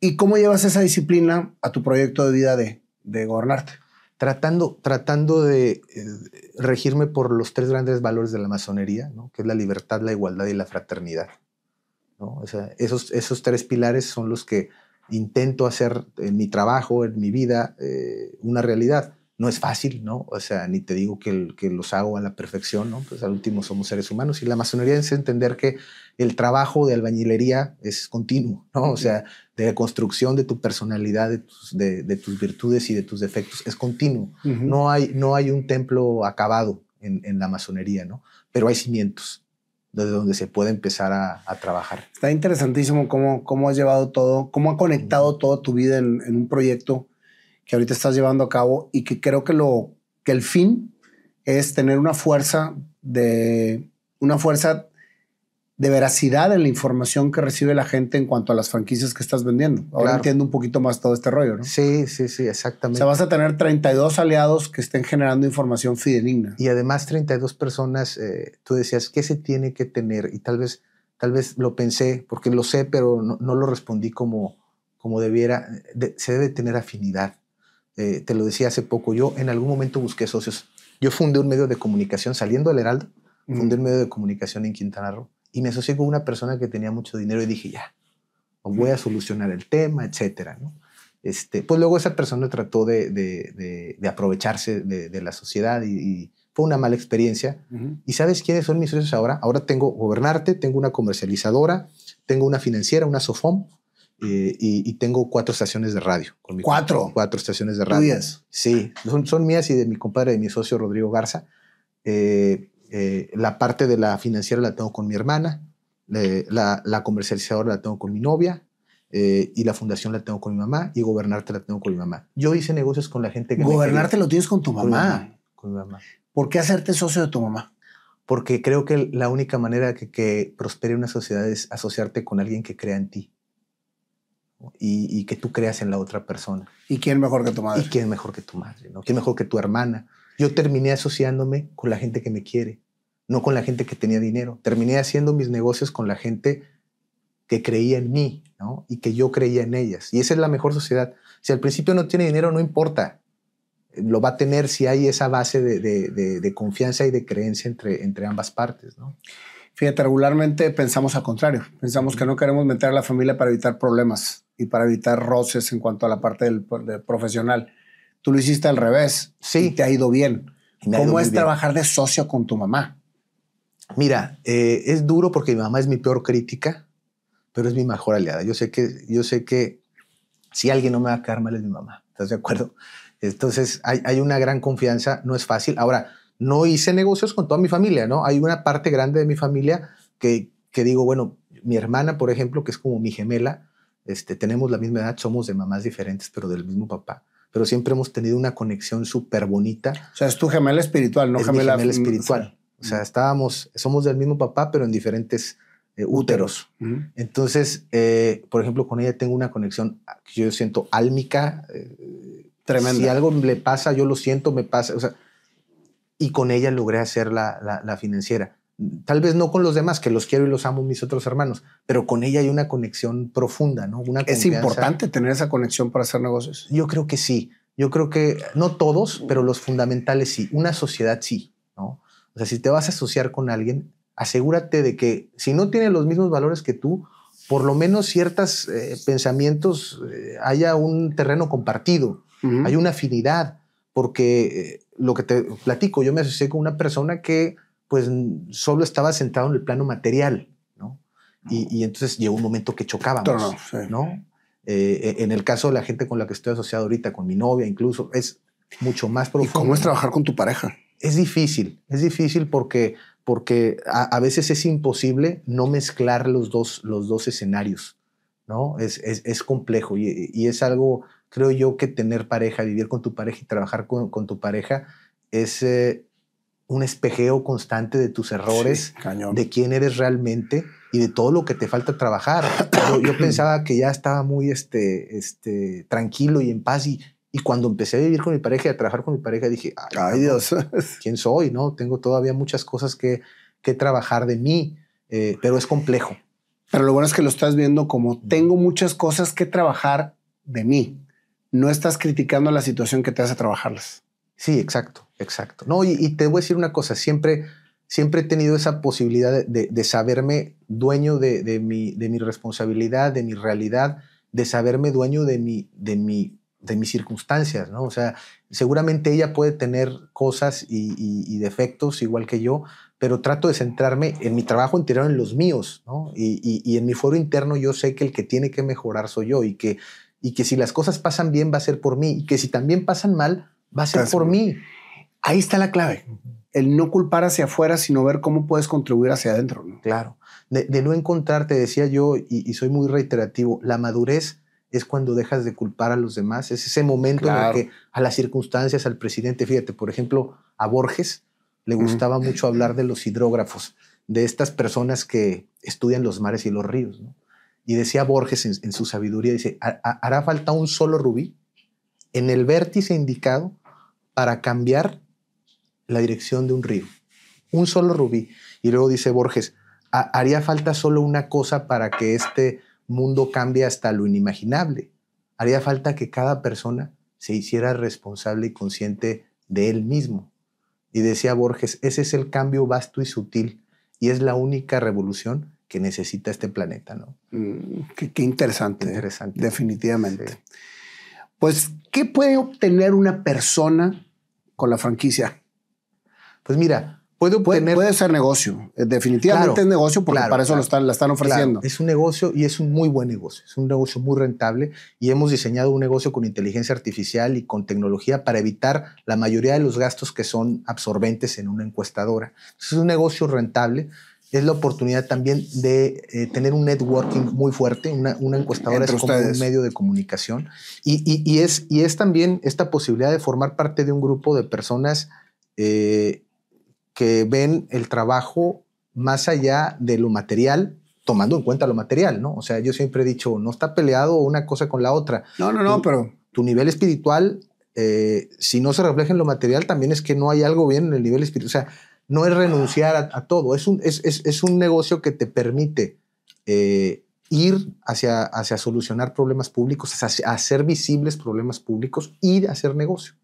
¿Y cómo llevas esa disciplina a tu proyecto de vida de, gobernarte? Tratando, tratando de eh, regirme por los tres grandes valores de la masonería, que es la libertad, la igualdad y la fraternidad. esos, tres pilares son los que intento hacer en mi trabajo, en mi vida, eh, una realidad no es fácil, ¿no? O sea, ni te digo que, los hago a la perfección, ¿no? Pues al último somos seres humanos y la masonería es entender que el trabajo de albañilería es continuo, ¿no? O sea, de construcción de tu personalidad, de tus, virtudes y de tus defectos es continuo. no, hay, no hay un templo acabado en, la masonería, ¿no? Pero hay cimientos desde donde se puede empezar a, trabajar. Está interesantísimo cómo, cómo has llevado todo, cómo ha conectado toda tu vida en, en un proyecto que ahorita estás llevando a cabo y que creo que, lo, que el fin es tener una fuerza de una fuerza de veracidad en la información que recibe la gente en cuanto a las franquicias que estás vendiendo. Ahora entiendo un poquito más todo este rollo, ¿no? Sí, sí, sí, exactamente. O sea, vas a tener 32 aliados que estén generando información fidedigna. Y además 32 personas, eh, tú decías, ¿qué se tiene que tener? Y tal vez, tal vez lo pensé, porque lo sé, pero no, lo respondí como, como debiera. se debe tener afinidad. Eh, te lo decía hace poco, yo en algún momento busqué socios. Yo fundé un medio de comunicación saliendo del Heraldo, fundé un medio de comunicación en Quintana Roo y me asocié con una persona que tenía mucho dinero y dije, ya, voy a solucionar el tema, etcétera, Este, pues luego esa persona trató de, de, de, aprovecharse de, la sociedad y, fue una mala experiencia. ¿Y sabes quiénes son mis socios ahora? Ahora tengo Gobernarte, tengo una comercializadora, tengo una financiera, una SOFOM, eh, y, tengo cuatro estaciones de radio. Con ¿Cuatro? cuatro estaciones de radio. Sí, son, mías y de mi compadre, de mi socio Rodrigo Garza. Eh, eh, la parte de la financiera la tengo con mi hermana, la, comercializadora la tengo con mi novia y la fundación la tengo con mi mamá y gobernarte la tengo con mi mamá. Yo hice negocios con la gente que... Gobernarte lo tienes con tu mamá. Con mi mamá. ¿Por qué hacerte socio de tu mamá? Porque creo que la única manera que prospere una sociedad es asociarte con alguien que crea en ti y, que tú creas en la otra persona. ¿Y quién mejor que tu madre? ¿Y quién mejor que tu madre? ¿no? ¿Quién mejor que tu hermana? Yo terminé asociándome con la gente que me quiere, no con la gente que tenía dinero. Terminé haciendo mis negocios con la gente que creía en mí ¿no? y que yo creía en ellas. Y esa es la mejor sociedad. Si al principio no tiene dinero, no importa. Lo va a tener si hay esa base de, de, de confianza y de creencia entre, entre ambas partes. ¿no? Fíjate, regularmente pensamos al contrario. Pensamos que no queremos meter a la familia para evitar problemas y para evitar roces en cuanto a la parte del, profesional. Tú lo hiciste al revés. Sí. te ha ido bien. ¿Cómo es trabajar de socio con tu mamá? Mira, eh, es duro porque mi mamá es mi peor crítica, pero es mi mejor aliada. Yo sé que, yo sé que si alguien no me va a caer mal es mi mamá. ¿Estás de acuerdo? Entonces hay una gran confianza. No es fácil. Ahora, no hice negocios con toda mi familia, ¿no? Hay una parte grande de mi familia que, digo, bueno, mi hermana, por ejemplo, que es como mi gemela, este, tenemos la misma edad, somos de mamás diferentes, pero del mismo papá. Pero siempre hemos tenido una conexión súper bonita. O sea, es tu gemela espiritual, no gemela, mi gemela espiritual. O sea, estábamos, somos del mismo papá, pero en diferentes eh, úteros. Entonces, eh, por ejemplo, con ella tengo una conexión que yo siento álmica. Tremendo. Eh, Tremenda. Si algo le pasa, yo lo siento, me pasa. O sea, y con ella logré hacer la, financiera. Tal vez no con los demás, que los quiero y los amo mis otros hermanos, pero con ella hay una conexión profunda, ¿no? Una es importante tener esa conexión para hacer negocios. Yo creo que sí. Yo creo que no todos, pero los fundamentales sí. Una sociedad sí, ¿no? O sea, si te vas a asociar con alguien, asegúrate de que si no tiene los mismos valores que tú, por lo menos ciertos eh, pensamientos eh, haya un terreno compartido, hay una afinidad, porque eh, lo que te platico, yo me asocié con una persona que pues solo estaba sentado en el plano material, ¿no? Y, entonces llegó un momento que chocábamos, ¿no? Eh, en el caso de la gente con la que estoy asociado ahorita, con mi novia incluso, es mucho más profundo. ¿Y cómo es trabajar con tu pareja? Es difícil, es difícil porque, porque a, veces es imposible no mezclar los dos, los dos escenarios, ¿no? Es, es, complejo y, y, es algo creo yo que tener pareja, vivir con tu pareja y trabajar con, con tu pareja es eh, un espejeo constante de tus errores, de quién eres realmente y de todo lo que te falta trabajar. Yo, pensaba que ya estaba muy este, este, tranquilo y en paz y, y cuando empecé a vivir con mi pareja y a trabajar con mi pareja dije, ay, Dios, ¿quién soy? No, tengo todavía muchas cosas que, que trabajar de mí, eh, pero es complejo. Pero lo bueno es que lo estás viendo como tengo muchas cosas que trabajar de mí no estás criticando la situación que te hace trabajarlas. Sí, exacto, exacto. No, y, te voy a decir una cosa, siempre, siempre he tenido esa posibilidad de, saberme dueño de, mi, responsabilidad, de mi realidad, de saberme dueño de mi, de mis circunstancias, ¿no? O sea, seguramente ella puede tener cosas y, defectos igual que yo, pero trato de centrarme en mi trabajo interior, en los míos, Y, y, en mi foro interno yo sé que el que tiene que mejorar soy yo y que y que si las cosas pasan bien va a ser por mí y que si también pasan mal va a ser por mí. Ahí está la clave. El no culpar hacia afuera, sino ver cómo puedes contribuir hacia adentro. Claro. De, no no encontrarte, decía yo, y, soy muy reiterativo, la madurez es cuando dejas de culpar a los demás. Es ese momento en el que a las circunstancias, al presidente, fíjate, por ejemplo, a Borges le gustaba mucho hablar de los hidrógrafos, de estas personas que estudian los mares y los ríos. ¿no? Y decía Borges en, su sabiduría, dice, hará falta un solo rubí en el vértice indicado para cambiar la dirección de un río. Un solo rubí. Y luego dice Borges, haría falta solo una cosa para que este mundo cambie hasta lo inimaginable. Haría falta que cada persona se hiciera responsable y consciente de él mismo. Y decía Borges, ese es el cambio vasto y sutil y es la única revolución que necesita este planeta, ¿no? Mm, qué, interesante. interesante. Definitivamente. Pues, ¿qué puede obtener una persona con la franquicia? Pues mira, puede ser negocio. Eh, definitivamente es negocio porque para eso la están ofreciendo. Es un negocio y es un muy buen negocio. Es un negocio muy rentable y hemos diseñado un negocio con inteligencia artificial y con tecnología para evitar la mayoría de los gastos que son absorbentes en una encuestadora. es un negocio rentable es la oportunidad también de eh, tener un networking muy fuerte. Una, encuestadora es como un medio de comunicación. Y, es, y es también esta posibilidad de formar parte de un grupo de personas eh, que ven el trabajo más allá de lo material, tomando en cuenta lo material, ¿no? O sea, yo siempre he dicho, no está peleado una cosa con la otra. No, no, no, pero... Tu nivel espiritual eh, si no se refleja en lo material, también es que no hay algo bien en el nivel espiritual. sea, no es renunciar a, todo, es un, es, un negocio que te permite eh, ir hacia, hacia solucionar problemas públicos, hacer visibles problemas públicos y hacer negocio.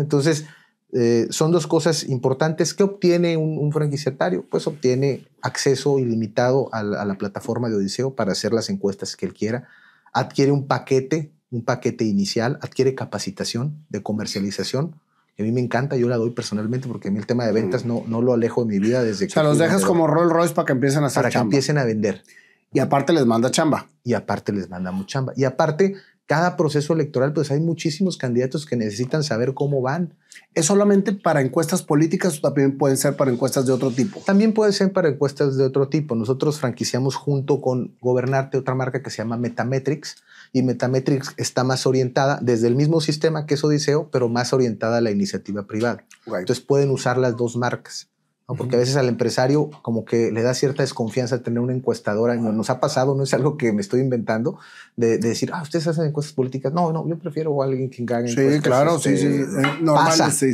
Entonces, eh, son dos cosas importantes. que obtiene un, franquiciatario? Pues obtiene acceso ilimitado a la, plataforma de Odiseo para hacer las encuestas que él quiera. Adquiere un paquete, un paquete inicial, adquiere capacitación de comercialización a mí me encanta, yo la doy personalmente porque a mí el tema de ventas no, no lo alejo de mi vida desde que... O sea, los dejas como Rolls Royce para que empiecen a hacer Para que empiecen a vender. Y aparte les manda chamba. Y aparte les manda mucha chamba. Y aparte, cada proceso electoral, pues hay muchísimos candidatos que necesitan saber cómo van. ¿Es solamente para encuestas políticas o también pueden ser para encuestas de otro tipo? También pueden ser para encuestas de otro tipo. Nosotros franquiciamos junto con Gobernarte otra marca que se llama Metametrics y Metametrics está más orientada desde el mismo sistema que es Odiseo, pero más orientada a la iniciativa privada. Entonces pueden usar las dos marcas porque a veces al empresario como que le da cierta desconfianza tener una encuestadora. Nos ha pasado, no es algo que me estoy inventando, de, decir, ah, ustedes hacen encuestas políticas. No, no, yo prefiero a alguien que haga encuestas. Sí, claro, este, sí, sí, normal, sí,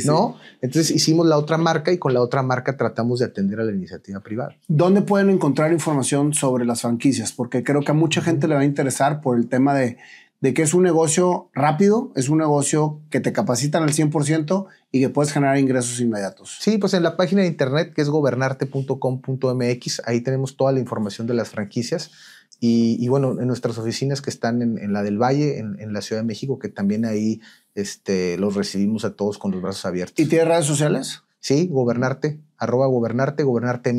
Entonces hicimos la otra marca y con la otra marca tratamos de atender a la iniciativa privada. ¿Dónde pueden encontrar información sobre las franquicias? Porque creo que a mucha gente le va a interesar por el tema de de que es un negocio rápido, es un negocio que te capacitan al 100% y que puedes generar ingresos inmediatos. Sí, pues en la página de internet que es gobernarte.com.mx, ahí tenemos toda la información de las franquicias. Y, bueno, en nuestras oficinas que están en, la del Valle, en, la Ciudad de México, que también ahí este, los recibimos a todos con los brazos abiertos. ¿Y tiene redes sociales? Sí, gobernarte, arroba gobernarte, gobernarte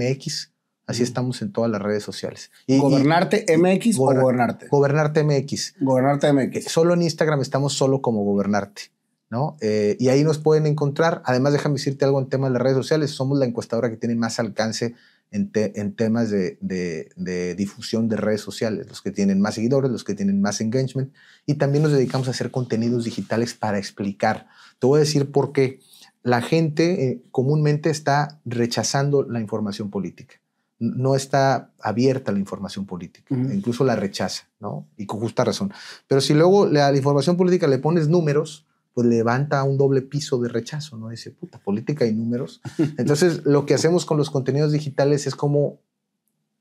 Así estamos en todas las redes sociales. Y, gobernarte MX o gobernarte. Gobernarte MX. Gobernarte MX. Eh, solo en Instagram estamos solo como gobernarte. ¿no? Eh, y ahí nos pueden encontrar. Además, déjame decirte algo en temas de las redes sociales. Somos la encuestadora que tiene más alcance en, temas de, difusión de redes sociales. Los que tienen más seguidores, los que tienen más engagement. Y también nos dedicamos a hacer contenidos digitales para explicar. Te voy a decir por qué. La gente eh, comúnmente está rechazando la información política no está abierta la información política, incluso la rechaza, ¿no? Y con justa razón. Pero si luego a la información política le pones números, pues levanta un doble piso de rechazo, ¿no? Dice, puta, política y números. Entonces, lo que hacemos con los contenidos digitales es como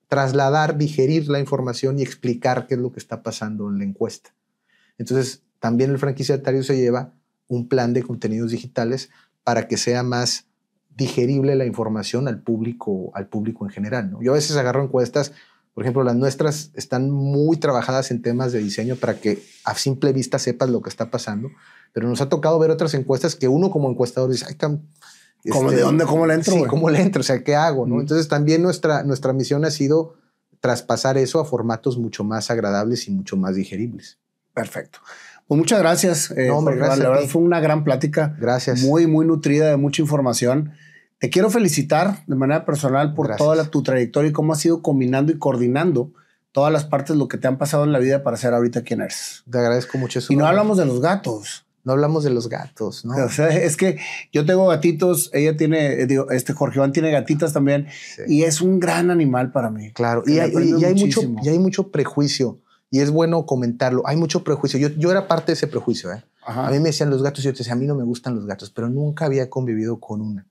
trasladar, digerir la información y explicar qué es lo que está pasando en la encuesta. Entonces, también el franquiciatario se lleva un plan de contenidos digitales para que sea más digerible la información al público, al público en general. ¿no? Yo a veces agarro encuestas, por ejemplo, las nuestras están muy trabajadas en temas de diseño para que a simple vista sepas lo que está pasando, pero nos ha tocado ver otras encuestas que uno como encuestador dice, ay, este, de dónde? ¿Cómo le entro? ¿cómo le entro? O sea, ¿qué hago? ¿no? Entonces también nuestra, nuestra misión ha sido traspasar eso a formatos mucho más agradables y mucho más digeribles. Perfecto. Pues muchas gracias. Eh, no, hombre, gracias. fue una gran plática. Gracias. Muy, muy nutrida de mucha información. Te quiero felicitar de manera personal por toda tu trayectoria y cómo has ido combinando y coordinando todas las partes lo que te han pasado en la vida para ser ahorita quien eres. Te agradezco mucho eso. Y no hablamos de los gatos. No hablamos de los gatos, ¿no? O sea, es que yo tengo gatitos, ella tiene, eh, digo, este Jorge Iván tiene gatitas también, y es un gran animal para mí. Claro, y, hay, hay, mucho, y hay mucho prejuicio, y es bueno comentarlo, hay mucho prejuicio. Yo, era parte de ese prejuicio, ¿eh? A mí me decían los gatos, y yo te decía, a mí no me gustan los gatos, pero nunca había convivido con una.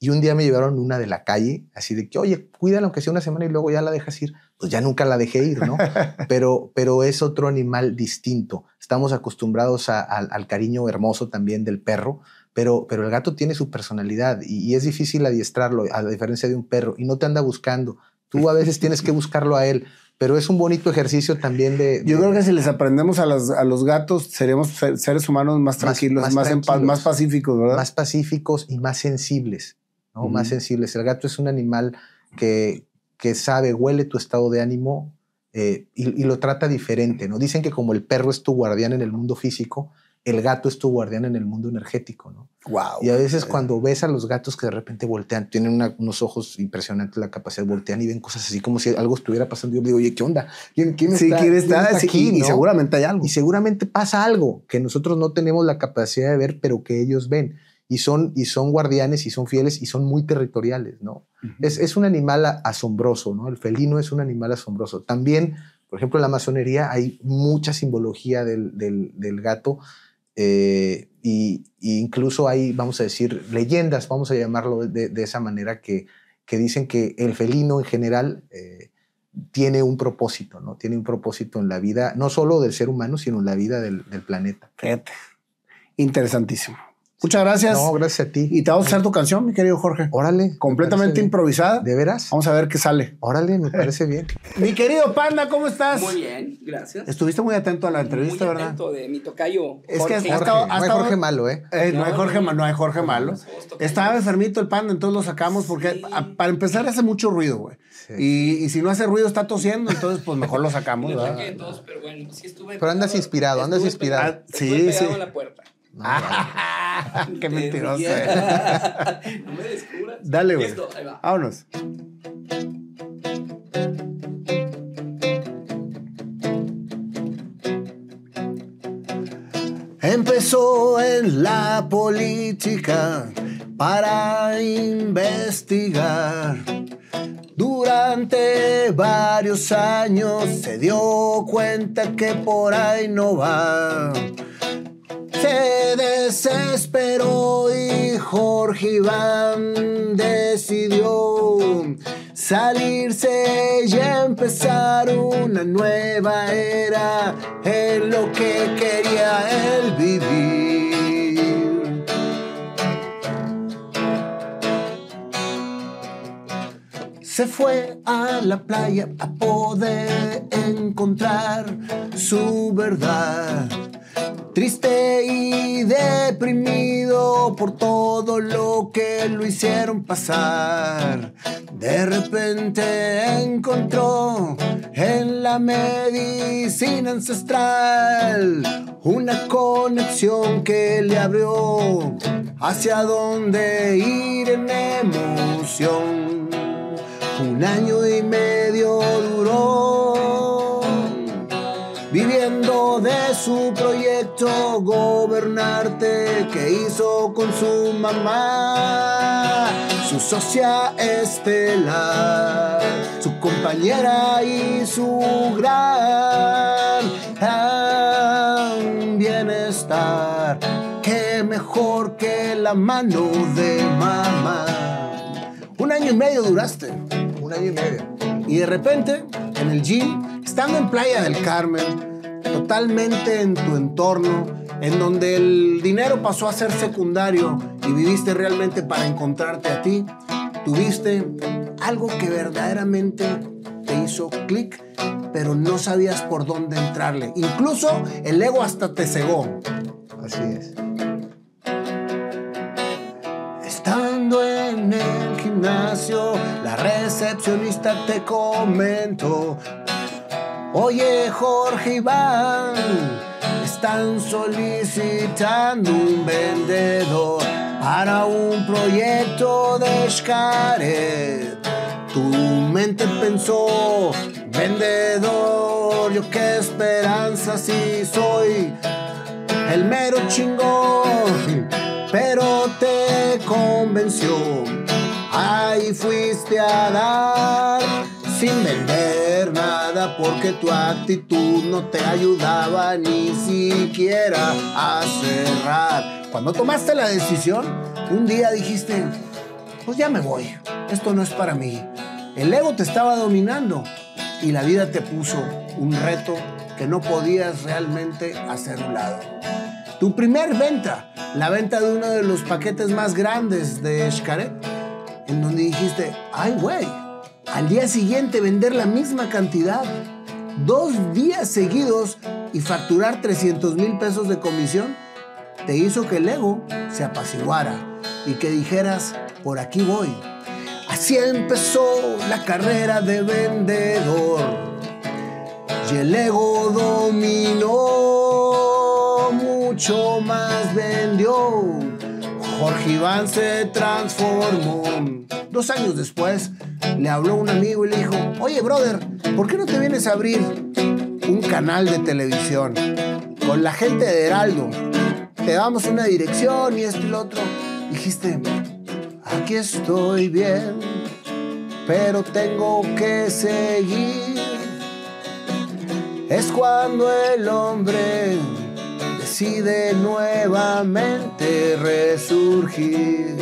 Y un día me llevaron una de la calle, así de que, oye, cuídala aunque sea una semana y luego ya la dejas ir. Pues ya nunca la dejé ir, ¿no? Pero, pero es otro animal distinto. Estamos acostumbrados al cariño hermoso también del perro, pero, pero el gato tiene su personalidad y, es difícil adiestrarlo, a la diferencia de un perro, y no te anda buscando. Tú a veces tienes que buscarlo a él pero es un bonito ejercicio también de... Yo creo que si les aprendemos a, a los gatos, seremos seres humanos más tranquilos, más, más pacíficos, ¿verdad? Más pacíficos y más sensibles. Más sensibles. El gato es un animal que, que sabe, huele tu estado de ánimo eh, y, lo trata diferente, ¿no? Dicen que como el perro es tu guardián en el mundo físico, el gato es tu guardián en el mundo energético, ¿no? Wow. Y a veces cuando ves a los gatos que de repente voltean, tienen unos ojos impresionantes, la capacidad de voltear y ven cosas así como si algo estuviera pasando. Yo digo, oye, ¿qué onda? ¿Quién, quién está, aquí? y seguramente hay algo. Y seguramente pasa algo que nosotros no tenemos la capacidad de ver, pero que ellos ven y son, y son guardianes y son fieles y son muy territoriales, ¿no? es, un animal asombroso, ¿no? El felino es un animal asombroso. También, por ejemplo, en la masonería hay mucha simbología del, gato eh, y, incluso hay, vamos a decir, leyendas, vamos a llamarlo de, esa manera, que, que dicen que el felino en general... Eh, tiene un propósito, ¿no? Tiene un propósito en la vida, no solo del ser humano, sino en la vida del, del planeta. Fíjate. Interesantísimo. Muchas gracias. No, gracias a ti. Y te vamos a hacer tu canción, mi querido Jorge. Órale. Completamente improvisada. ¿De veras? Vamos a ver qué sale. Órale, me parece bien. mi querido Panda, ¿cómo estás? Muy bien, gracias. Estuviste muy atento a la entrevista, ¿verdad? atento de mi tocayo. Es que hasta, Jorge. no hay Jorge malo, ¿eh? ¿eh? no, hay Jorge, Jorge malo. Estaba enfermito el Panda, entonces lo sacamos porque para empezar hace mucho ruido, güey. Y, si no hace ruido está tosiendo, entonces pues mejor lo sacamos, pero andas inspirado, andas inspirado. Ah, sí, sí. Ah, ¡Qué mentiroso! no me descubras. Dale, güey. Empezó en la política para investigar. Durante varios años se dio cuenta que por ahí no va se desesperó y Jorge Iván decidió salirse y empezar una nueva era en lo que quería él vivir. Se fue a la playa a poder encontrar su verdad Triste y deprimido por todo lo que lo hicieron pasar. De repente encontró en la medicina ancestral una conexión que le abrió hacia dónde ir en emoción. Un año y medio duró viviendo de su proyecto gobernarte que hizo con su mamá, su socia estelar, su compañera y su gran, bienestar. Que mejor que la mano de mamá. Un año y medio duraste, un año y medio. Y de repente, en el gym, estando en Playa del Carmen, totalmente en tu entorno, en donde el dinero pasó a ser secundario y viviste realmente para encontrarte a ti, tuviste algo que verdaderamente te hizo clic, pero no sabías por dónde entrarle. Incluso el ego hasta te cegó. Así es. Estando en el gimnasio, la recepcionista te comentó Oye Jorge Iván, están solicitando un vendedor para un proyecto de Xcaret. Tu mente pensó, vendedor, yo qué esperanza si soy el mero chingón, pero te convenció. Ahí fuiste a dar sin vender porque tu actitud no te ayudaba ni siquiera a cerrar. Cuando tomaste la decisión, un día dijiste, pues ya me voy, esto no es para mí. El ego te estaba dominando y la vida te puso un reto que no podías realmente hacer un lado. Tu primer venta, la venta de uno de los paquetes más grandes de Xcaret, en donde dijiste, ay güey, al día siguiente vender la misma cantidad, dos días seguidos y facturar 300 mil pesos de comisión, te hizo que el ego se apaciguara y que dijeras, por aquí voy. Así empezó la carrera de vendedor y el ego dominó, mucho más vendió. Jorge Iván se transformó. Dos años después, le habló un amigo y le dijo, oye, brother, ¿por qué no te vienes a abrir un canal de televisión con la gente de Heraldo? Te damos una dirección y esto y lo otro. Dijiste, aquí estoy bien, pero tengo que seguir. Es cuando el hombre decide nuevamente resurgir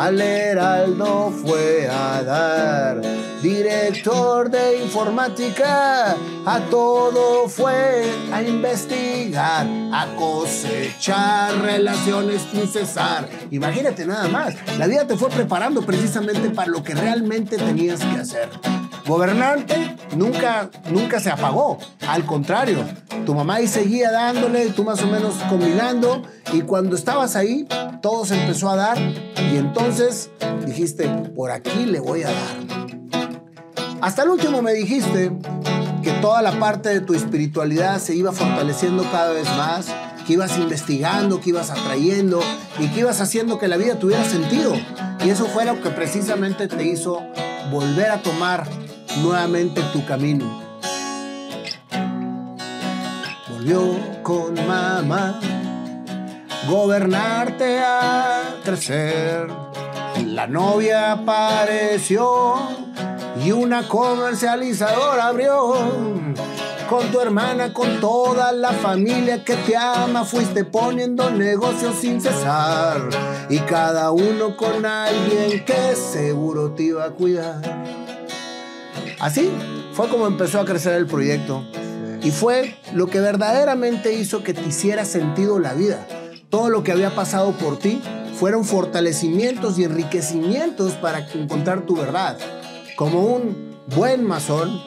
al Heraldo fue a dar. Director de informática, a todo fue a investigar, a cosechar relaciones sin cesar. Imagínate nada más, la vida te fue preparando precisamente para lo que realmente tenías que hacer gobernante nunca, nunca se apagó. Al contrario, tu mamá ahí seguía dándole, tú más o menos combinando, y cuando estabas ahí, todo se empezó a dar, y entonces dijiste, por aquí le voy a dar. Hasta el último me dijiste que toda la parte de tu espiritualidad se iba fortaleciendo cada vez más, que ibas investigando, que ibas atrayendo y que ibas haciendo que la vida tuviera sentido. Y eso fue lo que precisamente te hizo volver a tomar nuevamente tu camino. Volvió con mamá gobernarte a crecer. La novia apareció y una comercializadora abrió. Con tu hermana, con toda la familia que te ama, fuiste poniendo negocios sin cesar. Y cada uno con alguien que seguro te iba a cuidar. Así fue como empezó a crecer el proyecto. Y fue lo que verdaderamente hizo que te hiciera sentido la vida. Todo lo que había pasado por ti fueron fortalecimientos y enriquecimientos para encontrar tu verdad. Como un buen masón,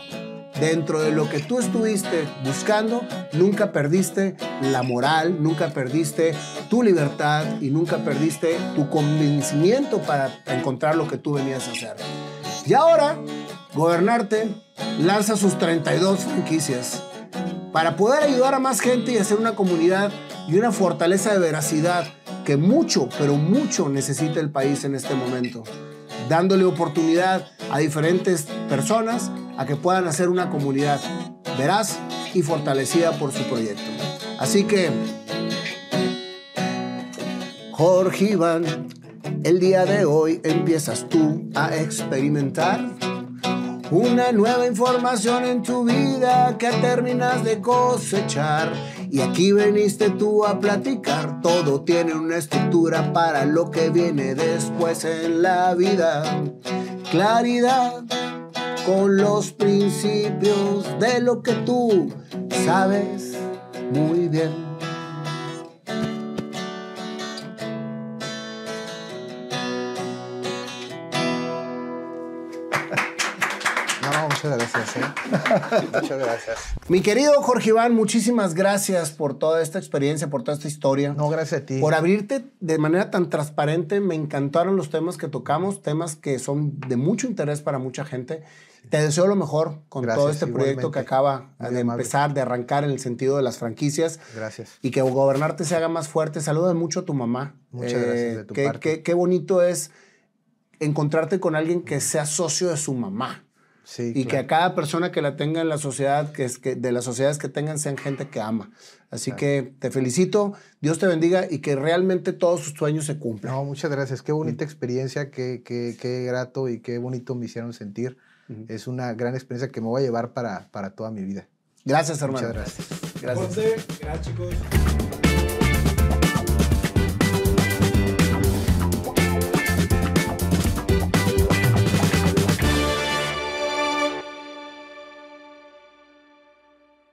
dentro de lo que tú estuviste buscando, nunca perdiste la moral, nunca perdiste tu libertad y nunca perdiste tu convencimiento para encontrar lo que tú venías a hacer. Y ahora Gobernarte lanza sus 32 franquicias para poder ayudar a más gente y hacer una comunidad y una fortaleza de veracidad que mucho, pero mucho necesita el país en este momento, dándole oportunidad a diferentes personas a que puedan hacer una comunidad veraz y fortalecida por su proyecto. Así que, Jorge Iván, el día de hoy empiezas tú a experimentar una nueva información en tu vida que terminas de cosechar. Y aquí veniste tú a platicar. Todo tiene una estructura para lo que viene después en la vida. Claridad con los principios de lo que tú sabes muy bien. Muchas gracias. Mi querido Jorge Iván, muchísimas gracias por toda esta experiencia, por toda esta historia. No, gracias a ti. Por abrirte de manera tan transparente. Me encantaron los temas que tocamos, temas que son de mucho interés para mucha gente. Te deseo lo mejor con todo este proyecto que acaba de empezar, de arrancar en el sentido de las franquicias. Gracias. Y que gobernarte se haga más fuerte. Saluda mucho a tu mamá. Muchas gracias de eh, qué bonito es encontrarte con alguien que sea socio de su mamá y que a cada persona que la tenga en la sociedad, que, es que de las sociedades que tengan, sean gente que ama. Así que te felicito, Dios te bendiga y que realmente todos sus sueños se cumplan. No, muchas gracias. Qué bonita experiencia, qué, qué, grato y qué bonito me hicieron sentir. Es una gran experiencia que me voy a llevar para, para toda mi vida. Gracias, hermano. Muchas gracias. Gracias. gracias chicos.